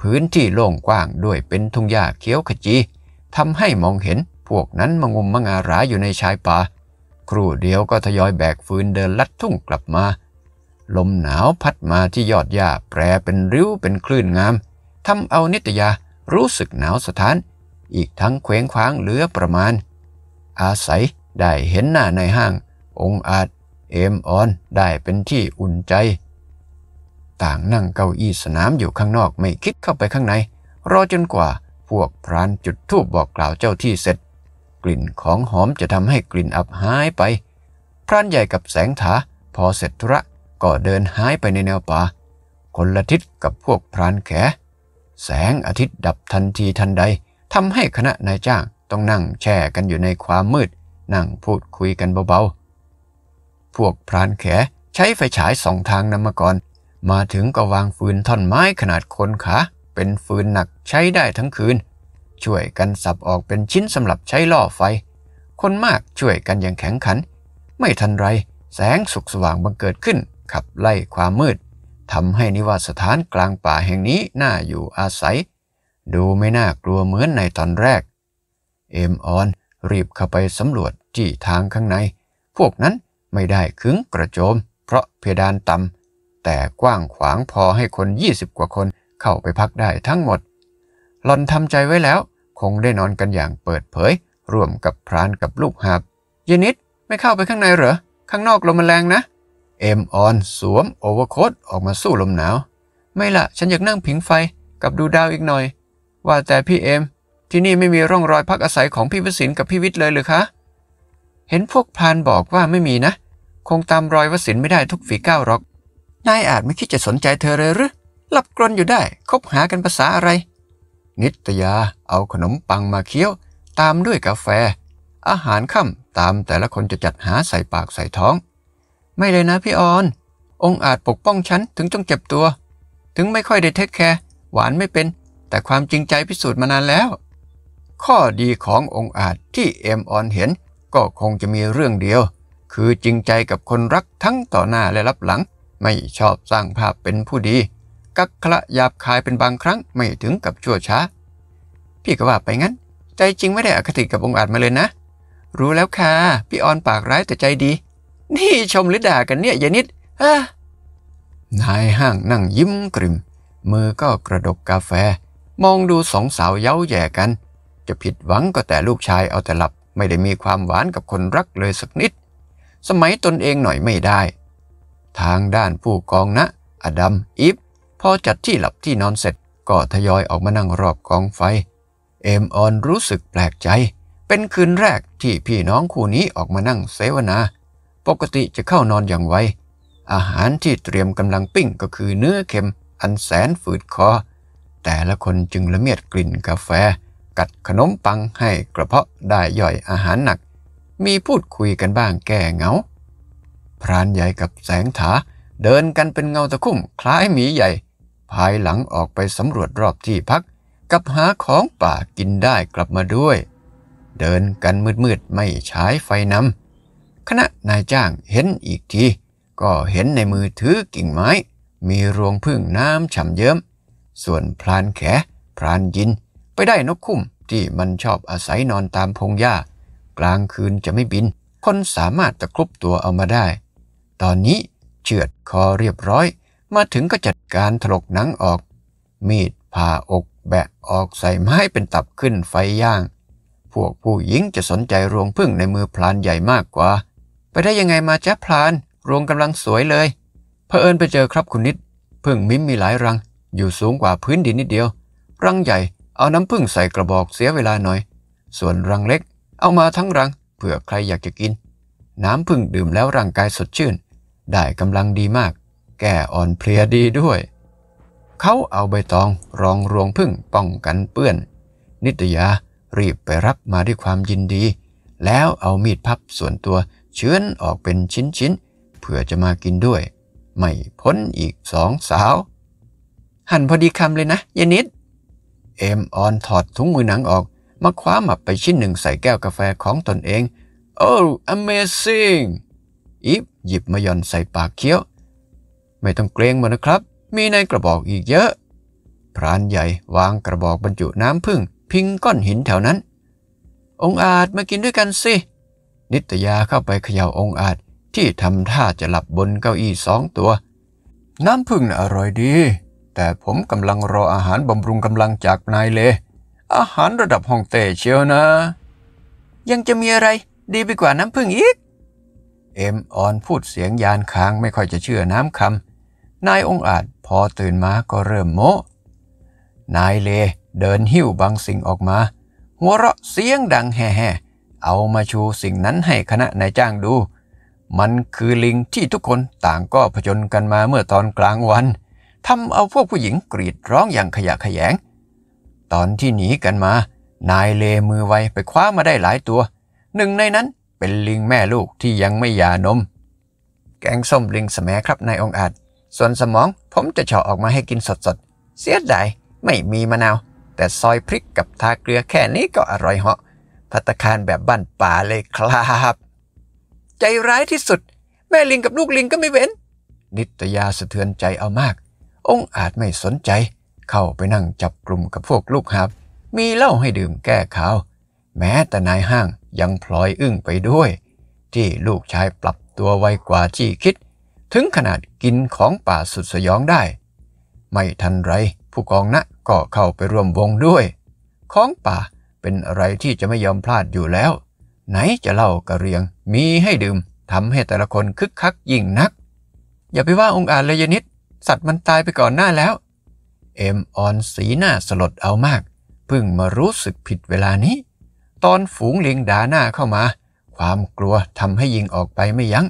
พื้นที่โล่งกว้างด้วยเป็นทุ่งหญ้าเขียวขจี ทำให้มองเห็นพวกนั้นมงุมมงาราอยู่ในชายป่า ครู่เดียวก็ทยอยแบกฟืนเดินลัดทุ่งกลับมา ลมหนาวพัดมาที่ยอดหญ้าแปรเป็นริ้วเป็นคลื่นงาม ทำเอานิตยารู้สึกหนาวสถาน อีกทั้งเคว้งคว้างเหลือประมาณ อาศัยได้เห็นหน้าในห้าง องอาจเอมออนได้เป็นที่อุ่นใจ ต่างนั่งเก้าอี้สนามอยู่ข้างนอกไม่คิดเข้าไปข้างใน รอจนกว่าพวกพรานจุดธูปบอกกล่าวเจ้าที่เสร็จ กลิ่นของหอมจะทำให้กลิ่นอับหายไป พรานใหญ่กับแสงถา พอเสร็จธุระก็เดินหายไปในแนวป่าคนละทิศกับพวกพรานแข แสงอาทิตย์ดับทันทีทันใดทำให้คณะนายจ้างต้องนั่งแช่กันอยู่ในความมืดนั่งพูดคุยกันเบาๆพวกพรานแข ใช้ไฟฉายสองทางนำมาก่อน มาถึงก็วางฟืนท่อนไม้ขนาดคนขา เป็นฟืนหนักใช้ได้ทั้งคืน ช่วยกันสับออกเป็นชิ้นสำหรับใช้ล่อไฟ คนมากช่วยกันอย่างแข็งขัน ไม่ทันไรแสงสุกสว่างบังเกิดขึ้น ขับไล่ความมืดทำให้นิวาสถานกลางป่าแห่งนี้น่าอยู่อาศัย ดูไม่น่ากลัวเหมือนในตอนแรก เอมออนรีบเข้าไปสำรวจที่ทางข้างใน พวกนั้นไม่ได้ขึงกระโจม เพราะเพดานต่ำแต่กว้างขวางพอให้คน 20 กว่าคนเข้าไปพักได้ทั้งหมดหลอนทำใจไว้แล้ว คงได้นอนกันอย่างเปิดเผย ร่วมกับพรานกับลูกหาบเยนิดไม่เข้าไปข้างในเหรอ ข้างนอกลมมันแรงนะ เอ็มออน สวมโอเวอร์โค้ทออกมาสู้ลมหนาว ไม่ละฉันอยากนั่งผิงไฟกับดูดาวอีกหน่อย ว่าแต่พี่เอ็มที่นี่ไม่มีร่องรอยพักอาศัยของพี่วสินกับพี่วิทย์เลยหรือคะเห็นพวกพรานบอกว่าไม่มีนะ คงตามรอยวสินไม่ได้ทุกฝีก้าวหรอก นายอาจไม่คิดจะสนใจเธอเลยหรือ หลับกลนอยู่ได้ คบหากันภาษาอะไร นิตยาเอาขนมปังมาเคี้ยว ตามด้วยกาแฟ อาหารค่ำตามแต่ละคนจะจัดหาใส่ปากใส่ท้อง ไม่เลยนะพี่ออน องอาจปกป้องฉันถึงต้องเจ็บตัว ถึงไม่ค่อยได้เทคแคร์หวานไม่เป็น แต่ความจริงใจพิสูจน์มานานแล้ว ข้อดีขององอาจที่เอ็มออนเห็นก็คงจะมีเรื่องเดียว คือจริงใจกับคนรักทั้งต่อหน้าและรับหลัง ไม่ชอบสร้างภาพเป็นผู้ดี กักขระหยาบคายเป็นบางครั้ง ไม่ถึงกับชั่วช้า พี่ก็ว่าไปงั้น ใจจริงไม่ได้อคติกับองค์อาจมาเลยนะ รู้แล้วค่ะพี่ออนปากร้ายแต่ใจดี นี่ชมหรือด่ากันเนี่ยยานิด ฮะ นายห้างนั่งยิ้มกริมมือก็กระดกกาแฟ มองดูสองสาวเย้าแย่กัน จะผิดหวังก็แต่ลูกชายเอาแต่หลับไม่ได้มีความหวานกับคนรักเลยสักนิด สมัยตนเองหน่อยไม่ได้ ทางด้านผู้กองนะ อดัมอีฟพอจัดที่หลับที่นอนเสร็จก็ทยอยออกมานั่งรอบกองไฟ เอมออนรู้สึกแปลกใจ เป็นคืนแรกที่พี่น้องคู่นี้ออกมานั่งเสวนา ปกติจะเข้านอนอย่างไว อาหารที่เตรียมกำลังปิ้งก็คือเนื้อเค็ม อันแสนฝืดคอ แต่ละคนจึงละเมียดกลิ่นกาแฟกัดขนมปังให้กระเพาะได้ย่อยอาหารหนัก มีพูดคุยกันบ้างแก้เงา พรานใหญ่กับแสงถา เดินกันเป็นเงาตะคุ่ม คล้ายหมีใหญ่ ภายหลังออกไปสำรวจรอบที่พัก กับหาของป่ากินได้กลับมาด้วย เดินกันมืดๆไม่ใช้ไฟนำคณะนายจ้างเห็นอีกที ก็เห็นในมือถือกิ่งไม้ มีรวงพึ่งน้ำฉ่ำเยิ้ม ส่วนพรานแขพรานยินไปได้นกคุ้มที่มันชอบอาศัยนอนตามพงหญ้ากลางคืนจะไม่บิน คนสามารถตะครุบตัวเอามาได้ ตอนนี้เฉือดคอเรียบร้อย มาถึงก็จัดการถลกหนังออก มีดผ่าอกแบะออกใส่ไม้เป็นตับขึ้นไฟย่าง พวกผู้หญิงจะสนใจรวงพึ่งในมือพลานใหญ่มากกว่า ไปได้ยังไงมาจ้าพลาน รวงกำลังสวยเลยเพอิญไปเจอครับคุณนิดพึ่งมิมมีหลายรัง อยู่สูงกว่าพื้นดินนิดเดียว รังใหญ่เอาน้ำผึ้งใส่กระบอกเสียเวลาหน่อย ส่วนรังเล็ก เอามาทั้งรังเผื่อใครอยากจะกิน น้ำผึ้งดื่มแล้วร่างกายสดชื่น ได้กำลังดีมาก แก่อ่อนเพลียดีด้วยเขาเอาใบตองรองรวงผึ้งป้องกันเปื้อน นิตยารีบไปรับมาด้วยความยินดี แล้วเอามีดพับส่วนตัวเชื้อนออกเป็นชิ้นๆเผื่อจะมากินด้วยไม่พ้นอีกสองสาว หั่นพอดีคำเลยนะยนิดเอมออนถอดถุงมือหนังออก มาคว้าหมับไปชิ้นหนึ่งใส่แก้วกาแฟของตนเอง โอ้ amazing อีฟหยิบมาย่อนใส่ปากเคี้ยว ไม่ต้องเกรงมันนะครับ มีในกระบอกอีกเยอะ พรานใหญ่วางกระบอกบรรจุน้ำพึ่งพิงก้อนหินแถวนั้น องอาจมากินด้วยกันสิ นิตยาเข้าไปเขย่าองอาจที่ทำท่าจะหลับบนเก้าอี้สองตัว น้ำพึ่งอร่อยดีแต่ผมกำลังรออาหารบำรุงกำลังจากนายเลยอาหารระดับฮองเต้เชียวนะ ยังจะมีอะไร ดีไปกว่าน้ำพึ่งอีก เอ็มออนพูดเสียงยานค้างไม่ค่อยจะเชื่อน้ำคำนายองอาจพอตื่นมาก็เริ่มโมนายเลเดินหิ้วบางสิ่งออกมา หัวเราะเสียงดังแห่ๆเอามาชูสิ่งนั้นให้คณะนายจ้างดู มันคือลิงที่ทุกคนต่างก็ผจญกันมาเมื่อตอนกลางวันทำเอาพวกผู้หญิงกรีดร้องอย่างขยะแขยง ตอนที่หนีกันมา นายเลมือไวไปคว้ามาได้หลายตัว หนึ่งในนั้นเป็นลิงแม่ลูกที่ยังไม่หย่านม แกงส้มลิงสมัครับนายองอาจ ส่วนสมองผมจะเฉาะออกมาให้กินสดๆ เสียดายไม่มีมะนาว แต่ซอยพริกกับทาเกลือแค่นี้ก็อร่อยเหาะพัตคารแบบบ้านป่าเลยครับใจร้ายที่สุด แม่ลิงกับลูกลิงก็ไม่เว้น นิตยาสะเทือนใจเอามากองค์อาจไม่สนใจเข้าไปนั่งจับกลุ่มกับพวกลูกหาบมีเหล้าให้ดื่มแก้ขาวแม้แต่นายห้างยังพลอยอึ้งไปด้วย ที่ลูกชายปรับตัวไวกว่าที่คิด ถึงขนาดกินของป่าสุดสยองได้ ไม่ทันไร ผู้กองนะก็เข้าไปร่วมวงด้วยของป่าเป็นอะไรที่จะไม่ยอมพลาดอยู่แล้ว ไหนจะเล่ากระเรียงมีให้ดื่มทำให้แต่ละคนคึกคักยิ่งนัก อย่าไปว่าองค์อาจเลยยนิดสัตว์มันตายไปก่อนหน้าแล้ว เอ็มออนสีหน้าสลดเอามาก เพิ่งมารู้สึกผิดเวลานี้ ตอนฝูงลิงด่าหน้าเข้ามา ความกลัวทำให้ยิงออกไปไม่ยัง้ง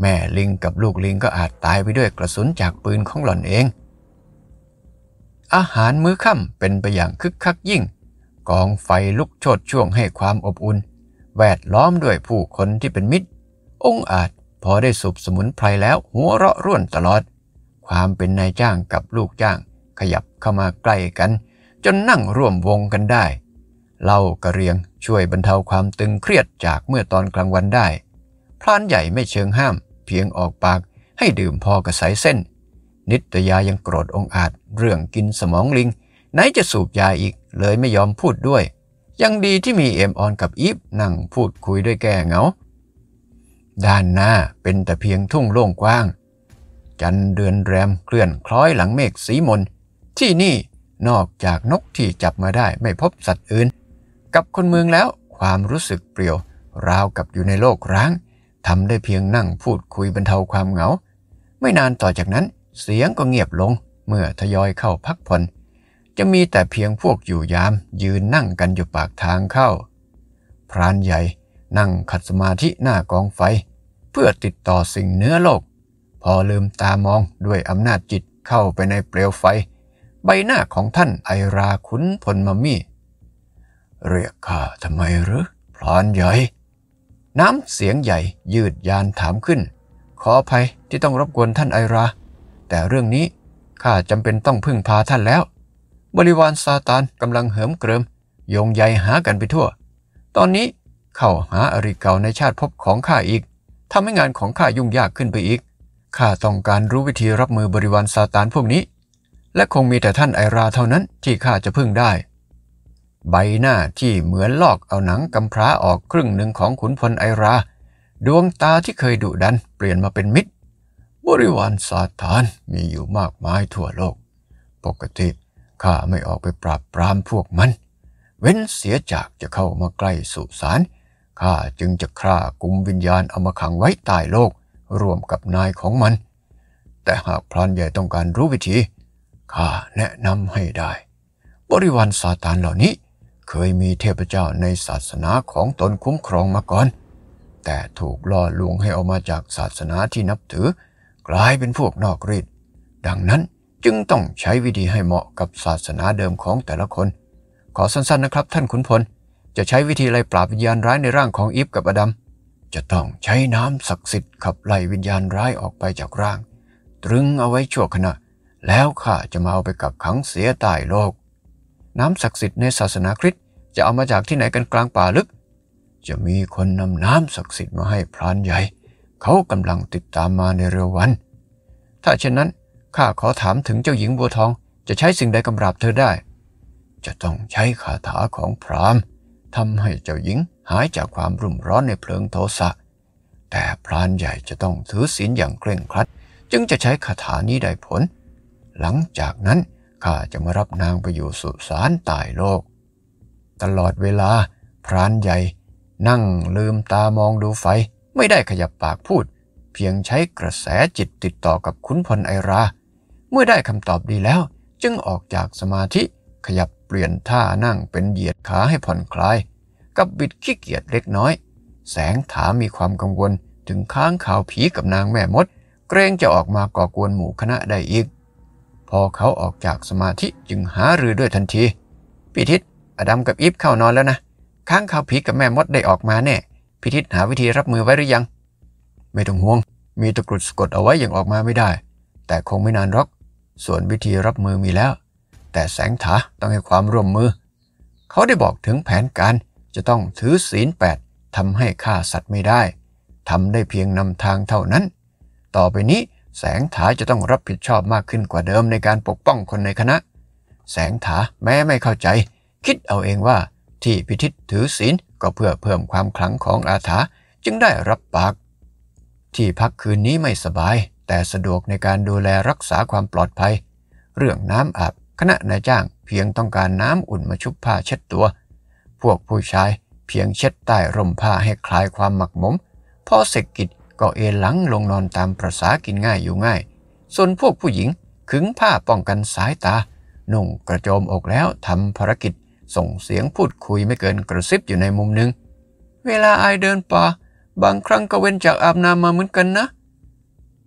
แม่ลิงกับลูกลิงก็อาจตายไปด้วยกระสุนจากปืนของหล่อนเอง อาหารมื้อค่ำเป็นไปอย่างคึกคักยิ่ง กองไฟลุกโชดช่วงให้ความอบอุ่นแวดล้อมด้วยผู้คนที่เป็นมิตร องอาจพอได้สูบสมุนไพรแล้วหัวเราะร่วนตลอดความเป็นนายจ้างกับลูกจ้าง ขยับเข้ามาใกล้กัน จนนั่งร่วมวงกันได้เล่ากระเรียงช่วยบรรเทาความตึงเครียดจากเมื่อตอนกลางวันได้พรานใหญ่ไม่เชิงห้าม เพียงออกปากให้ดื่มพอกระสายเส้น นิตยายังโกรธองอาจเรื่องกินสมองลิงไหนจะสูบยาอีกเลยไม่ยอมพูดด้วย ยังดีที่มีเอ็มออนกับอีฟนั่งพูดคุยด้วยแก่เงา ด้านหน้าเป็นแต่เพียงทุ่งโล่งกว้างจันเดือนแรมเคลื่อนคล้อยหลังเมฆสีมนที่นี่นอกจากนกที่จับมาได้ไม่พบสัตว์อื่น กับคนเมืองแล้วความรู้สึกเปรียวราวกับอยู่ในโลกร้างทำได้เพียงนั่งพูดคุยบรรเทาความเหงา ไม่นานต่อจากนั้นเสียงก็เงียบลงเมื่อทยอยเข้าพักผ่อนจะมีแต่เพียงพวกอยู่ยาม ยืนนั่งกันอยู่ปากทางเข้า พรานใหญ่นั่งขัดสมาธิหน้ากองไฟ เพื่อติดต่อสิ่งเนื้อโลกพอลืมตามองด้วยอำนาจจิตเข้าไปในเปลวไฟ ใบหน้าของท่านไอราคุนพลมามี่ เรียกข้าทำไมหรือพรานใหญ่ น้ำเสียงใหญ่ยืดยานถามขึ้นขออภัยที่ต้องรบกวนท่านไอรา แต่เรื่องนี้ข้าจำเป็นต้องพึ่งพาท่านแล้ว บริวารซาตานกำลังเหิมเกริมโยงใหญ่หากันไปทั่ว ตอนนี้เข้าหาอริเก่าในชาติพบของข้าอีกทำให้งานของข้ายุ่งยากขึ้นไปอีกข้าต้องการรู้วิธีรับมือบริวารซาตานพวกนี้ และคงมีแต่ท่านไอราเท่านั้นที่ข้าจะพึ่งได้ ใบหน้าที่เหมือนลอกเอาหนังกำพร้าออกครึ่งหนึ่งของขุนพลไอรา ดวงตาที่เคยดุดันเปลี่ยนมาเป็นมิตร บริวารซาตานมีอยู่มากมายทั่วโลก ปกติข้าไม่ออกไปปราบปรามพวกมัน เว้นเสียจากจะเข้ามาใกล้สุสานข้าจึงจะฆ่ากุมวิญญาณเอามาขังไว้ใต้โลกร่วมกับนายของมัน แต่หากพรานใหญ่ต้องการรู้วิธี ข้าแนะนำให้ได้ บริวารซาตานเหล่านี้เคยมีเทพเจ้าในศาสนาของตนคุ้มครองมาก่อน แต่ถูกล่อลวงให้ออกมาจากศาสนาที่นับถือกลายเป็นพวกนอกฤทธิ์ดังนั้นจึงต้องใช้วิธีให้เหมาะกับศาสนาเดิมของแต่ละคน ขอสั้นๆนะครับท่านขุนพล จะใช้วิธีไล่ปราบวิญญาณร้ายในร่างของอีฟกับอดัมจะต้องใช้น้ำศักดิ์สิทธิ์ขับไล่วิญญาณร้ายออกไปจากร่าง ตรึงเอาไว้ชั่วขณะ แล้วข้าจะมาเอาไปกับขังเสียตายโลก น้ำศักดิ์สิทธิ์ในศาสนาคริสต์จะเอามาจากที่ไหนกันกลางป่าลึก จะมีคนนำน้ำศักดิ์สิทธิ์มาให้พรานใหญ่เขากำลังติดตามมาในเร็ววัน ถ้าเช่นนั้น ข้าขอถามถึงเจ้าหญิงบัวทองจะใช้สิ่งใดกำราบเธอได้ จะต้องใช้คาถาของพราหมณ์ทำให้เจ้าหญิงหายจากความรุ่มร้อนในเพลิงโทสะ แต่พรานใหญ่จะต้องถือศีลอย่างเคร่งครัด จึงจะใช้คาถานี้ได้ผล หลังจากนั้นข้าจะมารับนางไปอยู่สุสานตายโลก ตลอดเวลา พรานใหญ่ นั่งลืมตามองดูไฟ ไม่ได้ขยับปากพูด เพียงใช้กระแสจิตติดต่อกับขุนพลไอรา เมื่อได้คำตอบดีแล้ว จึงออกจากสมาธิขยับเปลี่ยนท่านั่งเป็นเหยียดขาให้ผ่อนคลาย กับบิดขี้เกียจเล็กน้อย แสงถามมีความกังวลถึงค้างข่าวผีกับนางแม่มด เกรงจะออกมาก่อกวนหมู่คณะได้อีก พอเขาออกจากสมาธิจึงหารือด้วยทันทีพิทิศอดัมกับอีฟเข้านอนแล้วนะค้างข่าวผีกับแม่มดได้ออกมาแน่พิทิศหาวิธีรับมือไว้หรือยัง ไม่ต้องห่วง มีตะกรุดสกดเอาไว้อย่างออกมาไม่ได้ แต่คงไม่นานหรอก ส่วนวิธีรับมือมีแล้วแต่แสงถาต้องให้ความร่วมมือ เขาได้บอกถึงแผนการจะต้องถือศีลแปดทำให้ฆ่าสัตว์ไม่ได้ทำได้เพียงนำทางเท่านั้น ต่อไปนี้แสงถาจะต้องรับผิดชอบมากขึ้นกว่าเดิมในการปกป้องคนในคณะ แสงถาแม้ไม่เข้าใจ คิดเอาเองว่าที่พิทิตถือศีลก็เพื่อเพิ่มความขลังของอาถาจึงได้รับปาก ที่พักคืนนี้ไม่สบาย แต่สะดวกในการดูแลรักษาความปลอดภัย เรื่องน้ำอาบคณะนายจ้างเพียงต้องการน้ำอุ่นมาชุบผ้าเช็ดตัว พวกผู้ชายเพียงเช็ดใต้ร่มผ้าให้คลายความหมักหมมพอเสร็จกิจก็เอหลังลงนอนตามประษากินง่ายอยู่ง่าย ส่วนพวกผู้หญิงขึงผ้าป้องกันสายตา นุ่งกระโจมอกแล้วทำภารกิจส่งเสียงพูดคุยไม่เกินกระซิบอยู่ในมุมหนึ่ง เวลาไอเดินป่า บางครั้งก็เว้นจากอาบน้ำมาเหมือนกันนะ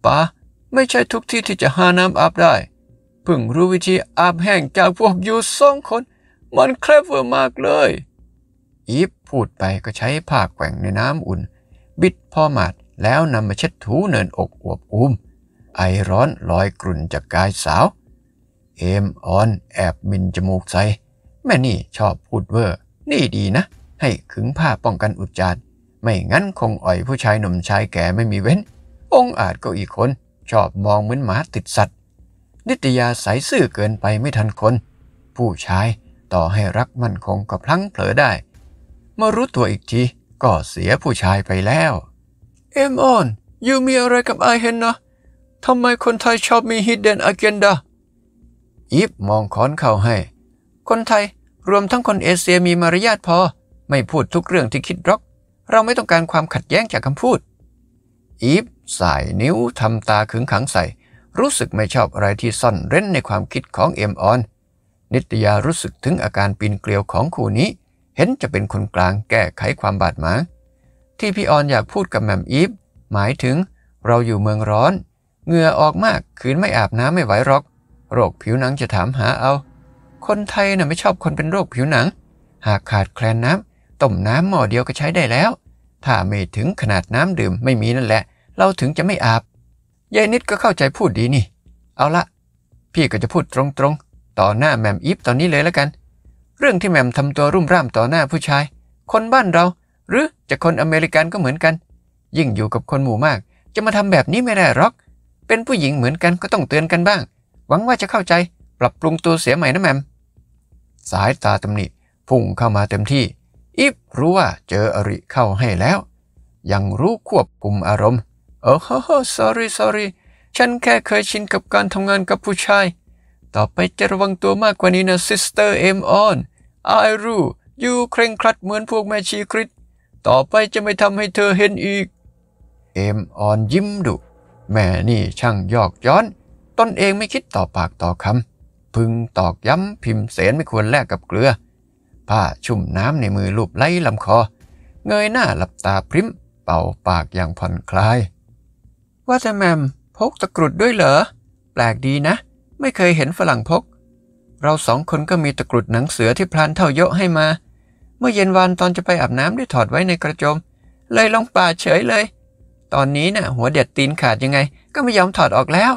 ป่าไม่ใช่ทุกที่ที่จะหาน้ำอาบได้เพิ่งรู้วิธีอาบแห้งจากพวกยูสองคน มันแคลบเวอร์มากเลย อีฟพูดไปก็ใช้ผ้าแกว่งในน้ำอุ่น บิดพอมาดแล้วนำมาเช็ดถูเนินอกอวบอุ้มไอร้อนลอยกลุ่นจากกายสาว เอมออนแอบมินจมูกใสแม่นี่ชอบพูดเวอร์ นี่ดีนะ ให้ขึงผ้าป้องกันอุจจารไม่งั้นคงอ่อยผู้ชายหนุ่มชายแก่ไม่มีเว้น องอาจก็อีกคนชอบมองเหมือนหมาติดสัตวนิตยาใสซื่อเกินไปไม่ทันคน ผู้ชายต่อให้รักมั่นคงก็พลั้งเผลอได้เมื่อรู้ตัวอีกทีก็เสียผู้ชายไปแล้ว เอ็มออนอยู่มีอะไรกับไอเฮนนะทำไมคนไทยชอบมี hidden agenda อีฟมองค้อนเข้าให้ คนไทยรวมทั้งคนเอเชียมีมารยาทพอ ไม่พูดทุกเรื่องที่คิดรอก เราไม่ต้องการความขัดแย้งจากคำพูด อีฟสายนิ้วทำตาขึงขังใส่รู้สึกไม่ชอบอะไรที่ซ่อนเร้นในความคิดของเอ็มออน นิตยารู้สึกถึงอาการปีนเกลียวของคู่นี้ เห็นจะเป็นคนกลางแก้ไขความบาดหมางที่พี่ออนอยากพูดกับแมมอีฟหมายถึงเราอยู่เมืองร้อน เหงื่อออกมากคืนไม่อาบน้ำไม่ไหวหรอก โรคผิวหนังจะถามหาเอา คนไทยนะ่ะไม่ชอบคนเป็นโรคผิวหนัง หากขาดแคลนน้ำต้มน้ำหม้อเดียวก็ใช้ได้แล้ว ถ้าไม่ถึงขนาดน้ำดื่มไม่มีนั่นแหละเราถึงจะไม่อาบยายนิดก็เข้าใจพูดดีนี่ เอาละ พี่ก็จะพูดตรงๆ ต่อหน้าแมมอีฟตอนนี้เลยแล้วกัน เรื่องที่แมมทำตัวรุ่มร่ามต่อหน้าผู้ชายคนบ้านเรา หรือจะคนอเมริกันก็เหมือนกัน ยิ่งอยู่กับคนหมู่มาก จะมาทำแบบนี้ไม่ได้หรอก เป็นผู้หญิงเหมือนกันก็ต้องเตือนกันบ้าง หวังว่าจะเข้าใจปรับปรุงตัวเสียใหม่นะแมม สายตาตำหนิพุ่งเข้ามาเต็มที่อีฟรู้ว่าเจออริเข้าให้แล้ว ยังรู้ควบคุมอารมณ์โอ้โห sorry sorry ฉันแค่เคยชินกับการทำงานกับผู้ชาย ต่อไปจะระวังตัวมากกว่านี้นะ sister M on I รูอยู่เคร่งครัดเหมือนพวกแม่ชีคริสต่อไปจะไม่ทำให้เธอเห็นอีก เอมออนยิ้มดุแม่นี่ช่างยอกย้อน ตนเองไม่คิดต่อปากต่อคำ พึงตอกย้ำพิมพ์เสนไม่ควรแลกกับเกลือ ผ้าชุ่มน้ำในมือลูบไล้ลำคอ เงยหน้าหลับตาพริมเป่าปากอย่างผ่อนคลายว่าแต่แมมพกตะกรุดด้วยเหรอแปลกดีนะ ไม่เคยเห็นฝรั่งพก เราสองคนก็มีตะกรุดหนังเสือที่พลานเท่าเยอะให้มา เมื่อเย็นวานตอนจะไปอาบน้ำได้ถอดไว้ในกระโจมเลยลงป่าเฉยเลย ตอนนี้นะ่ะหัวเด็ดตีนขาดยังไงก็ไม่ยอมถอดออกแล้ว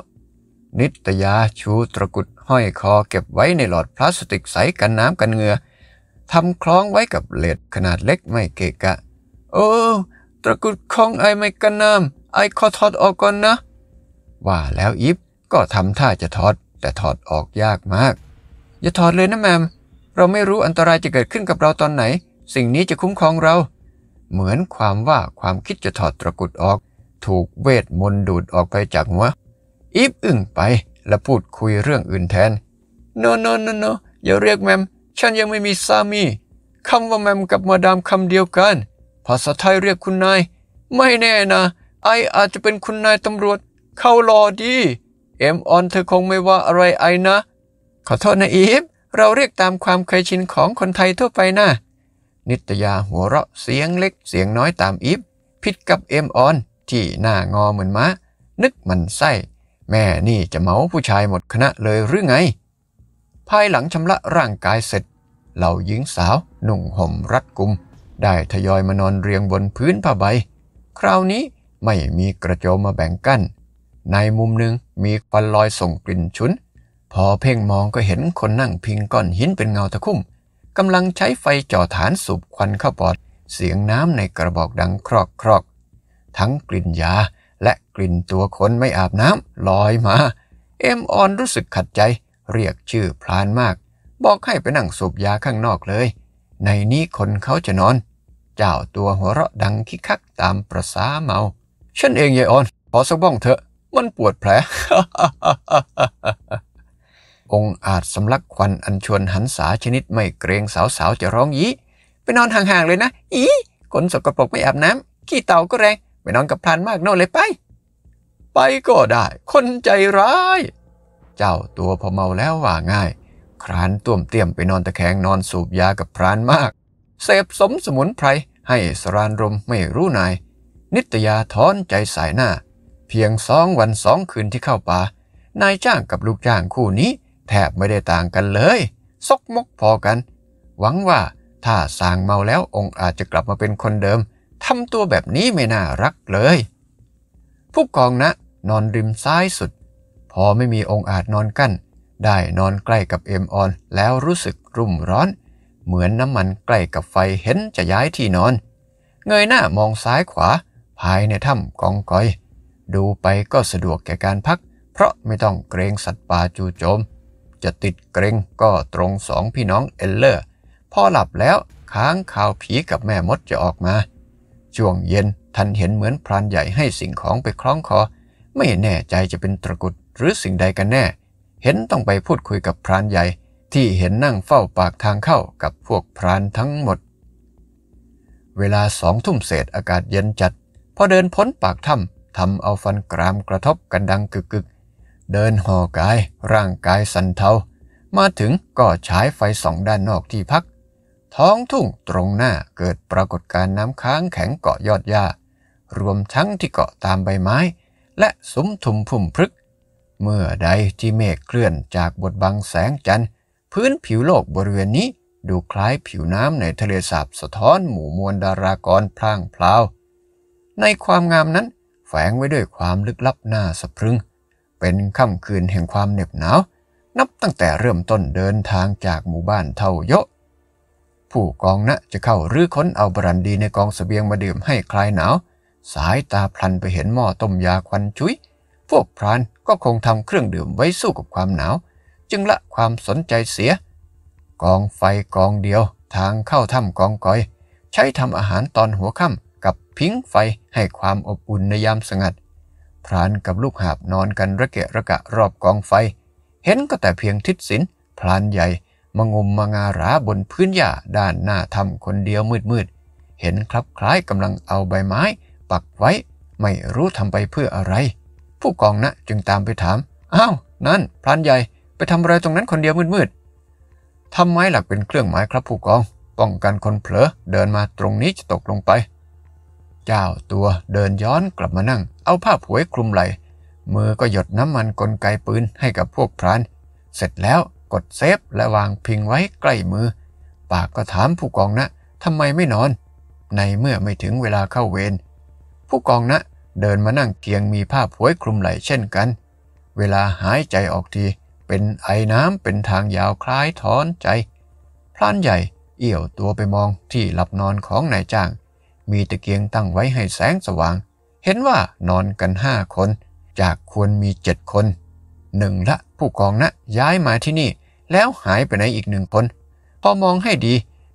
นิตยาชูตะกรุดห้อยคอเก็บไว้ในหลอดพลาสติกใสกันน้ำกันเหงื่อทำคล้องไว้กับเลดขนาดเล็กไม่เกะกะ โอ้ตะกุดของไอไมกันนำไอ้ขอถอดออกก่อนนะว่าแล้วอิฟก็ทำท่าจะถอด แต่ถอดออกยากมาก อย่าถอดเลยนะแมมเราไม่รู้อันตรายจะเกิดขึ้นกับเราตอนไหน สิ่งนี้จะคุ้มครองเรา เหมือนความว่าความคิดจะถอดตะกุดออก ถูกเวทมนต์ดูดออกไปจากหัวอิฟอึ้งไปและพูดคุยเรื่องอื่นแทนโนโนโนโนอย่าเรียกแมม ฉันยังไม่มีสามีคำว่าแมมกับมาดามคำเดียวกันภาษาไทยเรียกคุณนายไม่แน่นะไออาจจะเป็นคุณนายตำรวจเข้ารอดี เอ็มออนเธอคงไม่ว่าอะไรไอนะ ขอโทษนะอีฟเราเรียกตามความเคยชินของคนไทยทั่วไปนะนิตยาหัวเราะเสียงเล็กเสียงน้อยตามอีฟผิดกับเอ็มออนที่หน้างอเหมือนม้า นึกมันไส้แม่นี่จะเมาผู้ชายหมดคณะเลยหรือไง ภายหลังชำระร่างกายเสร็จเหล่าหญิงสาวนุ่งห่มรัดกุม ได้ทยอยมานอนเรียงบนพื้นผ้าใบ คราวนี้ไม่มีกระโจมมาแบ่งกัน้น ในมุมหนึ่งมีควันลอยส่งกลิ่นฉุน พอเพ่งมองก็เห็นคนนั่งพิงก้อนหินเป็นเงาตะคุ่มกำลังใช้ไฟจ่อฐานสูบควันเข้าปอด เสียงน้ำในกระบอกดังครอกครอก ทั้งกลิ่นยาและกลิ่นตัวคนไม่อาบน้ำลอยมา เอ็มออนรู้สึกขัดใจเรียกชื่อพลานมาก บอกให้ไปนั่งสูบยาข้างนอกเลย ในนี้คนเขาจะนอน เจ้าตัวหัวเราะดังคิกคักตามประสาเมาฉันเองยายออนขอสักบ้องเถอะมันปวดแผลองอาจสำลักควันอันชวนหันษาชนิดไม่เกรงสาวๆจะร้องยี้ไปนอนห่าง ๆ เลยนะ อีคนสกปรกไม่อาบน้ำขี้เต่าก็แรงไปนอนกับพรานมากโน่นเลยไป ไปก็ได้ คนใจร้าย เจ้าตัวพอเมาแล้วว่าง่าย ครานต้วมเตี้ยมไปนอนตะแคงนอนสูบยากับพรานมากเสพสมสมุนไพรให้สรานรมไม่รู้นายนิตยาถอนใจสายหน้า เพียงสองวันสองคืนที่เข้าป่านายจ้างกับลูกจ้างคู่นี้ แทบไม่ได้ต่างกันเลย ซกมกพอกัน หวังว่าถ้าสางเมาแล้วองค์อาจจะกลับมาเป็นคนเดิมทำตัวแบบนี้ไม่น่ารักเลย ผู้กองนะ นอนริมซ้ายสุด พอไม่มีองค์อาจนอนกัน้นได้นอนใกล้กับเอ็มออนแล้วรู้สึกรุ่มร้อน เหมือนน้ำมันใกล้กับไฟเห็นจะย้ายที่นอน เงยหน้ามองซ้ายขวาภายในถ้ำกองกอย ดูไปก็สะดวกแก่การพัก เพราะไม่ต้องเกรงสัตว์ป่าจู่โจม จะติดเกรงก็ตรงสองพี่น้องเอลเลอร์พอหลับแล้วค้างข่าวผีกับแม่มดจะออกมา ช่วงเย็นทันเห็นเหมือนพรานใหญ่ให้สิ่งของไปคล้องคอ ไม่แน่ใจจะเป็นตรกุดหรือสิ่งใดกันแน่ เห็นต้องไปพูดคุยกับพรานใหญ่ที่เห็นนั่งเฝ้าปากทางเข้ากับพวกพรานทั้งหมด เวลาสองทุ่มเศษอากาศเย็นจัดพอเดินพ้นปากถ้ำ ทำเอาฟันกรามกระทบกันดังกึกกึก เดินห่อกายร่างกายสันเทา มาถึงก็ฉายไฟสองด้านนอกที่พัก ท้องทุ่งตรงหน้าเกิดปรากฏการน้ำค้างแข็งเกาะยอดหญ้า รวมทั้งที่เกาะตามใบไม้ และสุมทุมพุ่มพฤกเมื่อใดที่เมฆเคลื่อนจากบทบังแสงจันทร์พื้นผิวโลกบริเวณนี้ดูคล้ายผิวน้ำในทะเลสาบสะท้อนหมู่มวลดารากรพลางพลาวในความงามนั้นแฝงไว้ด้วยความลึกลับน่าสะพรึงเป็นค่ำคืนแห่งความเหน็บหนาวนับตั้งแต่เริ่มต้นเดินทางจากหมู่บ้านเท่าโยะผู้กองนะจะเข้ารื้อค้นเอาบรันดีในกองสเสบียงมาดื่มให้คลายหนาวสายตาพลันไปเห็นหม้อต้มยาควันชุยพวกพรานก็คงทำเครื่องดื่มไว้สู้กับความหนาวจึงละความสนใจเสีย กองไฟกองเดียว ทางเข้าถ้ำกองก้อย ใช้ทำอาหารตอนหัวค่ำพิงไฟให้ความอบอุ่นในยามสงัด พรานกับลูกหาบนอนกันระเกะระกะรอบกองไฟ เห็นก็แต่เพียงทิศสินพรานใหญ่มงุมมางาราบนพื้นหญ้าด้านหน้าทำคนเดียวมืดๆเห็นคลับคล้ายกำลังเอาใบไม้ ปักไว้ ไม่รู้ทำไปเพื่ออะไร ผู้กองนะจึงตามไปถามอ้าว นั่น พรานใหญ่ไปทำอะไรตรงนั้นคนเดียวมืดๆทำไม้หลักเป็นเครื่องหมายครับผู้กอง ป้องกันคนเผลอเดินมาตรงนี้จะตกลงไปเจ้าตัวเดินย้อนกลับมานั่งเอาผ้าผวยคลุมไหลมือก็หยดน้ำมันกลไกปืนให้กับพวกพราน เสร็จแล้วกดเซฟและวางพิงไว้ใกล้มือ ปากก็ถามผู้กองนะทำไมไม่นอน ในเมื่อไม่ถึงเวลาเข้าเวรผู้กองนะ เดินมานั่งเกียงมีผ้าผวยคลุมไหลเช่นกัน เวลาหายใจออกทีเป็นไอน้ำเป็นทางยาวคล้ายถอนใจพรานใหญ่เอี่ยวตัวไปมองที่หลับนอนของนายจ้างมีตะเกียงตั้งไว้ให้แสงสว่าง เห็นว่านอนกันห้าคน จากควรมีเจ็ดคนหนึ่งละ ผู้กองนะย้ายมาที่นี่ แล้วหายไปไหนอีกหนึ่งคน พอมองให้ดี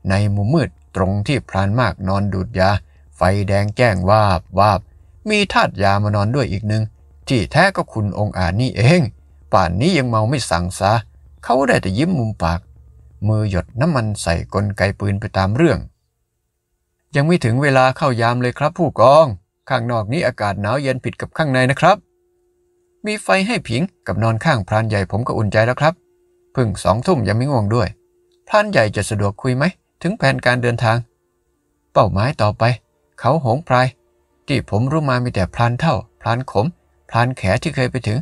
ในมุมมืดตรงที่พรานมากนอนดูดยา ไฟแดงแจ้งวาบวาบมีทาตยามานอนด้วยอีกหนึ่งที่แท้ก็คุณองอาจนี่เอง ป่านนี้ยังเมาไม่สั่งซาเขาได้แต่ยิ้มมุมปาก มือหยดน้ำมันใส่กลไกปืนไปตามเรื่องยังไม่ถึงเวลาเข้ายามเลยครับ ผู้กอง ข้างนอกนี้อากาศหนาวเย็นผิดกับข้างในนะครับ มีไฟให้ผิงกับนอนข้างพรานใหญ่ผมก็อุ่นใจแล้วครับพึ่งสองทุ่มยังไม่ง่วงด้วย พรานใหญ่จะสะดวกคุยไหมถึงแผนการเดินทาง เป้าหมายต่อไป เขาหงพรายที่ผมรู้มามีแต่พรานเท่าพรานขมพรานแขที่เคยไปถึง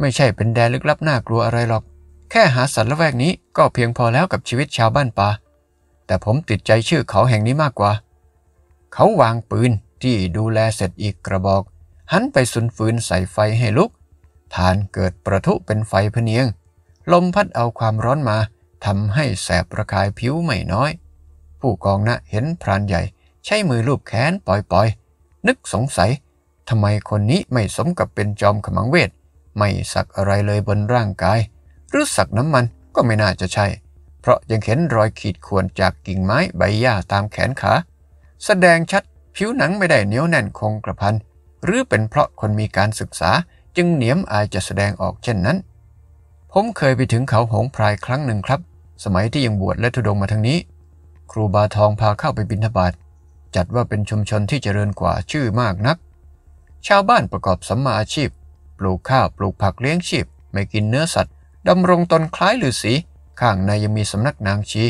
ไม่ใช่เป็นแดนลึกลับน่ากลัวอะไรหรอก แค่หาสัตว์ละแวกนี้ก็เพียงพอแล้วกับชีวิตชาวบ้านป่าแต่ผมติดใจชื่อเขาแห่งนี้มากกว่าเขาวางปืน ที่ดูแลเสร็จอีกกระบอก หันไปสุนฟืนใส่ไฟให้ลุก ฐานเกิดประทุเป็นไฟพเนียง ลมพัดเอาความร้อนมาทำให้แสบประคายผิวไม่น้อย ผู้กองนะเห็นพรานใหญ่ ใช้มือลูบแขนปล่อยๆ นึกสงสัยทำไมคนนี้ไม่สมกับเป็นจอมขมังเวท ไม่สักอะไรเลยบนร่างกาย หรือสักน้ำมันก็ไม่น่าจะใช่ เพราะยังเห็นรอยขีดข่วนจากกิ่งไม้ใบหญ้าตามแขนขาแสดงชัดผิวหนังไม่ได้เหนียวแน่นคงกระพันหรือเป็นเพราะคนมีการศึกษา จึงเหนียมอายจะแสดงออกเช่นนั้น ผมเคยไปถึงเขาหงพรายครั้งหนึ่งครับ สมัยที่ยังบวชและทุดงมาทางนี้ ครูบาทองพาเข้าไปบิณฑบาตจัดว่าเป็นชุมชนที่เจริญกว่าชื่อมากนัก ชาวบ้านประกอบสัมมาอาชีพ ปลูกข้าวปลูกผักเลี้ยงชีพไม่กินเนื้อสัตว์ดำรงตนคล้ายฤาษีข้างในยังมีสำนักนางชี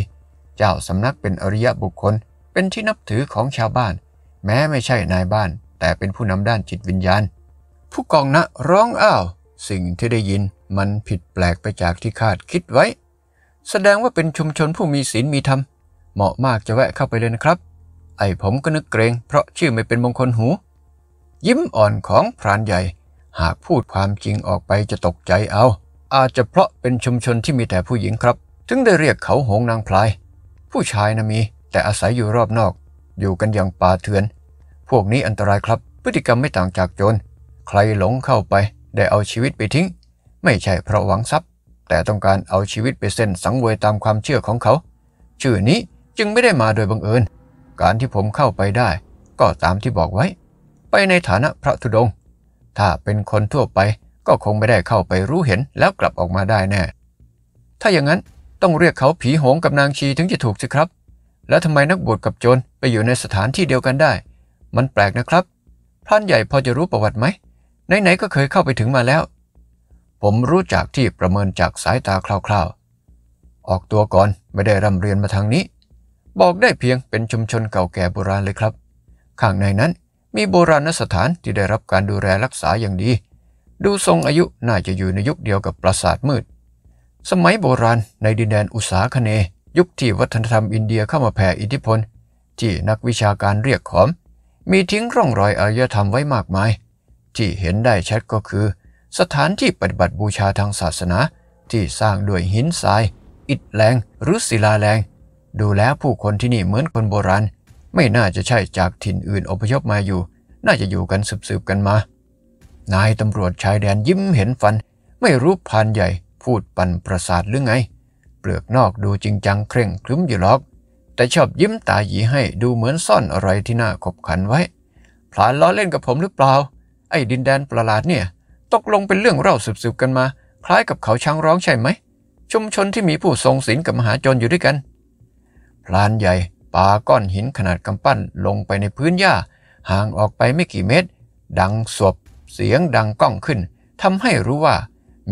เจ้าสำนักเป็นอริยบุคคลเป็นที่นับถือของชาวบ้าน แม้ไม่ใช่นายบ้าน แต่เป็นผู้นำด้านจิตวิญญาณ ผู้กองนะร้องอ้าว สิ่งที่ได้ยินมันผิดแปลกไปจากที่คาดคิดไว้ แสดงว่าเป็นชุมชนผู้มีศีลมีธรรม เหมาะมากจะแวะเข้าไปเลยนะครับ ไอผมก็นึกเกรงเพราะชื่อไม่เป็นมงคลหู ยิ้มอ่อนของพรานใหญ่ หากพูดความจริงออกไปจะตกใจเอา อาจจะเพราะเป็นชุมชนที่มีแต่ผู้หญิงครับถึงได้เรียกเขาหงนางพลาย ผู้ชายนะมีแต่อาศัยอยู่รอบนอกอยู่กันอย่างป่าเถือน พวกนี้อันตรายครับพฤติกรรมไม่ต่างจากโจรใครหลงเข้าไปได้เอาชีวิตไปทิ้ง ไม่ใช่เพราะหวังทรัพย์ แต่ต้องการเอาชีวิตไปเส้นสังเวยตามความเชื่อของเขาชื่อนี้จึงไม่ได้มาโดยบังเอิญ การที่ผมเข้าไปได้ ก็ตามที่บอกไว้ ไปในฐานะพระธุดงค์ถ้าเป็นคนทั่วไปก็คงไม่ได้เข้าไปรู้เห็นแล้วกลับออกมาได้แน่ถ้าอย่างนั้นต้องเรียกเขาผีโหงกับนางชีถึงจะถูกสิครับแล้วทำไมนักบวชกับโจรไปอยู่ในสถานที่เดียวกันได้ มันแปลกนะครับ พรานใหญ่พอจะรู้ประวัติไหม ไหนๆก็เคยเข้าไปถึงมาแล้ว ผมรู้จักที่ประเมินจากสายตาคร่าวๆ ออกตัวก่อนไม่ได้ร่ำเรียนมาทางนี้ บอกได้เพียงเป็นชุมชนเก่าแก่โบราณเลยครับ ข้างในนั้นมีโบราณสถานที่ได้รับการดูแลรักษาอย่างดี ดูทรงอายุน่าจะอยู่ในยุคเดียวกับปราสาทมืด สมัยโบราณในดินแดนอุษาคเนยยุคที่วัฒนธรรมอินเดียเข้ามาแผ่อิทธิพล ที่นักวิชาการเรียกขอม มีทิ้งร่องรอยอารยธรรมไว้มากมาย ที่เห็นได้ชัดก็คือ สถานที่ปฏิบัติบูชาทางศาสนา ที่สร้างด้วยหินทราย อิฐแรงหรือศิลาแรง ดูแล้วผู้คนที่นี่เหมือนคนโบราณ ไม่น่าจะใช่จากถิ่นอื่นอพยพมาอยู่ น่าจะอยู่กันสืบๆกันมา นายตำรวจชายแดนยิ้มเห็นฟัน ไม่รู้พานใหญ่ พูดปั่นประสาทหรือไงเปลือกนอกดูจริงจังเคร่งครึ้มอยู่หรอก แต่ชอบยิ้มตาหยีให้ดูเหมือนซ่อนอะไรที่น่าขบขันไว้ พลานล้อเล่นกับผมหรือเปล่า ไอ้ดินแดนประหลาดเนี่ย ตกลงเป็นเรื่องเล่าสืบๆกันมา คล้ายกับเขาช้างร้องใช่ไหม ชุมชนที่มีผู้ทรงศีลกับมหาจนอยู่ด้วยกัน พลานใหญ่ปาก้อนหินขนาดกำปั้นลงไปในพื้นหญ้าห่างออกไปไม่กี่เมตรดังสวบเสียงดังก้องขึ้นทำให้รู้ว่า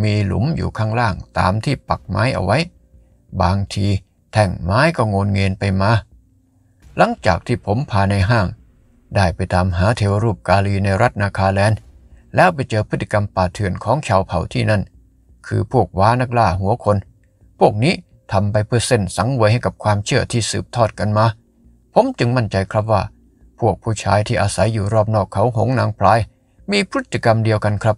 มีหลุมอยู่ข้างล่างตามที่ปักไม้เอาไว้บางทีแท่งไม้ก็งนเงินไปมา หลังจากที่ผมพาในห้าง ได้ไปตามหาเทวรูปกาลีในรัฐนาคาแลนด์แล้วไปเจอพฤติกรรมป่าเถื่อนของชาวเผ่าที่นั่น คือพวกว้านักล่าหัวคน พวกนี้ทำไปเพื่อเส้นสังเวยให้กับความเชื่อที่สืบทอดกันมา ผมจึงมั่นใจครับว่า พวกผู้ชายที่อาศัยอยู่รอบนอกเขาหงนางพลาย มีพฤติกรรมเดียวกันครับ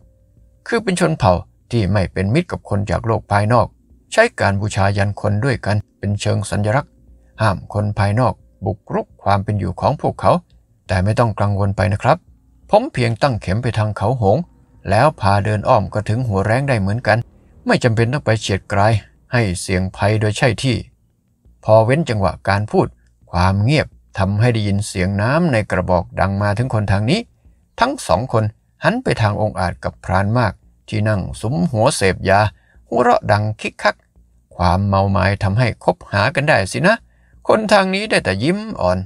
คือเป็นชนเผ่าที่ไม่เป็นมิตรกับคนจากโลกภายนอกใช้การบูชายันคนด้วยกันเป็นเชิงสัญลักษณ์ ห้ามคนภายนอก บุกรุกความเป็นอยู่ของพวกเขา แต่ไม่ต้องกังวลไปนะครับผมเพียงตั้งเข็มไปทางเขาหง แล้วพาเดินอ้อมก็ถึงหัวแรงได้เหมือนกัน ไม่จำเป็นต้องไปเฉียดไกล ให้เสียงภัยโดยใช่ที่ พอเว้นจังหวะการพูด ความเงียบทำให้ได้ยินเสียงน้ำในกระบอกดังมาถึงคนทางนี้ ทั้งสองคนหันไปทางองค์อาจกับพรานมาก ที่นั่งสมหัวเสพยาหัวเราะดังคิกคัก ความเมาไม้ทำให้คบหากันได้สินะ คนทางนี้ได้แต่ยิ้มอ่อน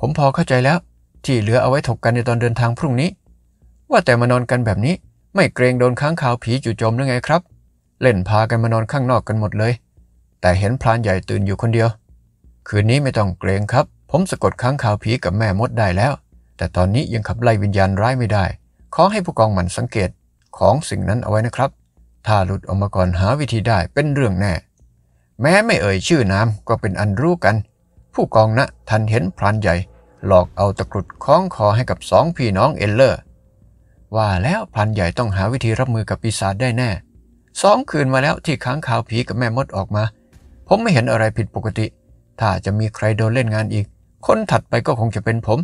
ผมพอเข้าใจแล้วที่เหลือเอาไว้ถกกันในตอนเดินทางพรุ่งนี้ ว่าแต่มานอนกันแบบนี้ไม่เกรงโดนค้างคาวผีจู่โจมหรือไงครับ เล่นพากันมานอนข้างนอกกันหมดเลย แต่เห็นพรานใหญ่ตื่นอยู่คนเดียว คืนนี้ไม่ต้องเกรงครับ ผมสะกดค้างคาวผีกับแม่มดได้แล้ว แต่ตอนนี้ยังขับไล่วิญญาณร้ายไม่ได้ ขอให้ผู้กองหมันสังเกตของสิ่งนั้นเอาไว้นะครับถ้าหลุดออกมาก่อนหาวิธีได้เป็นเรื่องแน่ แม้ไม่เอ่ยชื่อน้ำก็เป็นอันรู้กัน ผู้กองนะทันเห็นพรานใหญ่ หลอกเอาตะกรุดคล้องคอให้กับสองพี่น้องเอลเลอร์ว่าแล้วพรานใหญ่ต้องหาวิธีรับมือกับปีศาจได้แน่สองคืนมาแล้วที่ค้างคาวผีกับแม่มดออกมา ผมไม่เห็นอะไรผิดปกติ ถ้าจะมีใครโดนเล่นงานอีก คนถัดไปก็คงจะเป็นผม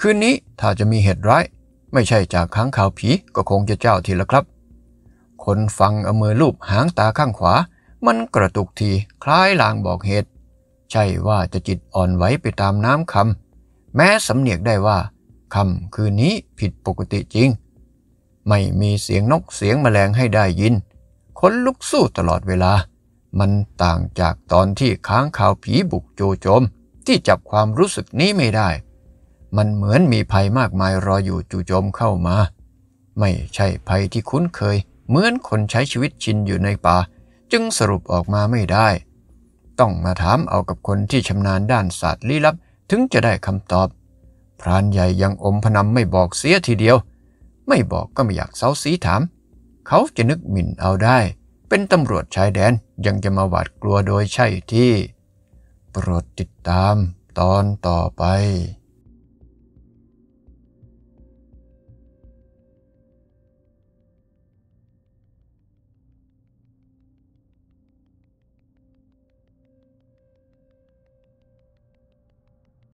คืนนี้ถ้าจะมีเหตุร้ายไม่ใช่จากค้างคาวผีก็คงจะเจ้าทีละครับคนฟังเอามือลูบหางตาข้างขวา มันกระตุกทีคล้ายลางบอกเหตุ ใช่ว่าจะจิตอ่อนไหวไปตามน้ำคำ แม้สำเนียกได้ว่าคำคืนนี้ผิดปกติจริง ไม่มีเสียงนกเสียงแมลงให้ได้ยิน คนลุกสู้ตลอดเวลา มันต่างจากตอนที่ค้างข่าวผีบุกโจโจม ที่จับความรู้สึกนี้ไม่ได้ มันเหมือนมีภัยมากมายรออยู่จู่โจมเข้ามา ไม่ใช่ภัยที่คุ้นเคยเหมือนคนใช้ชีวิตชินอยู่ในป่าจึงสรุปออกมาไม่ได้ ต้องมาถามเอากับคนที่ชำนาญด้านศาสตร์ลี้ลับ ถึงจะได้คำตอบ พรานใหญ่ยังอมพนันไม่บอกเสียทีเดียว ไม่บอกก็ไม่อยากเซาซีถาม เขาจะนึกหมิ่นเอาได้ เป็นตำรวจชายแดนยังจะมาหวาดกลัวโดยใช่ที่โปรดติดตามตอนต่อไป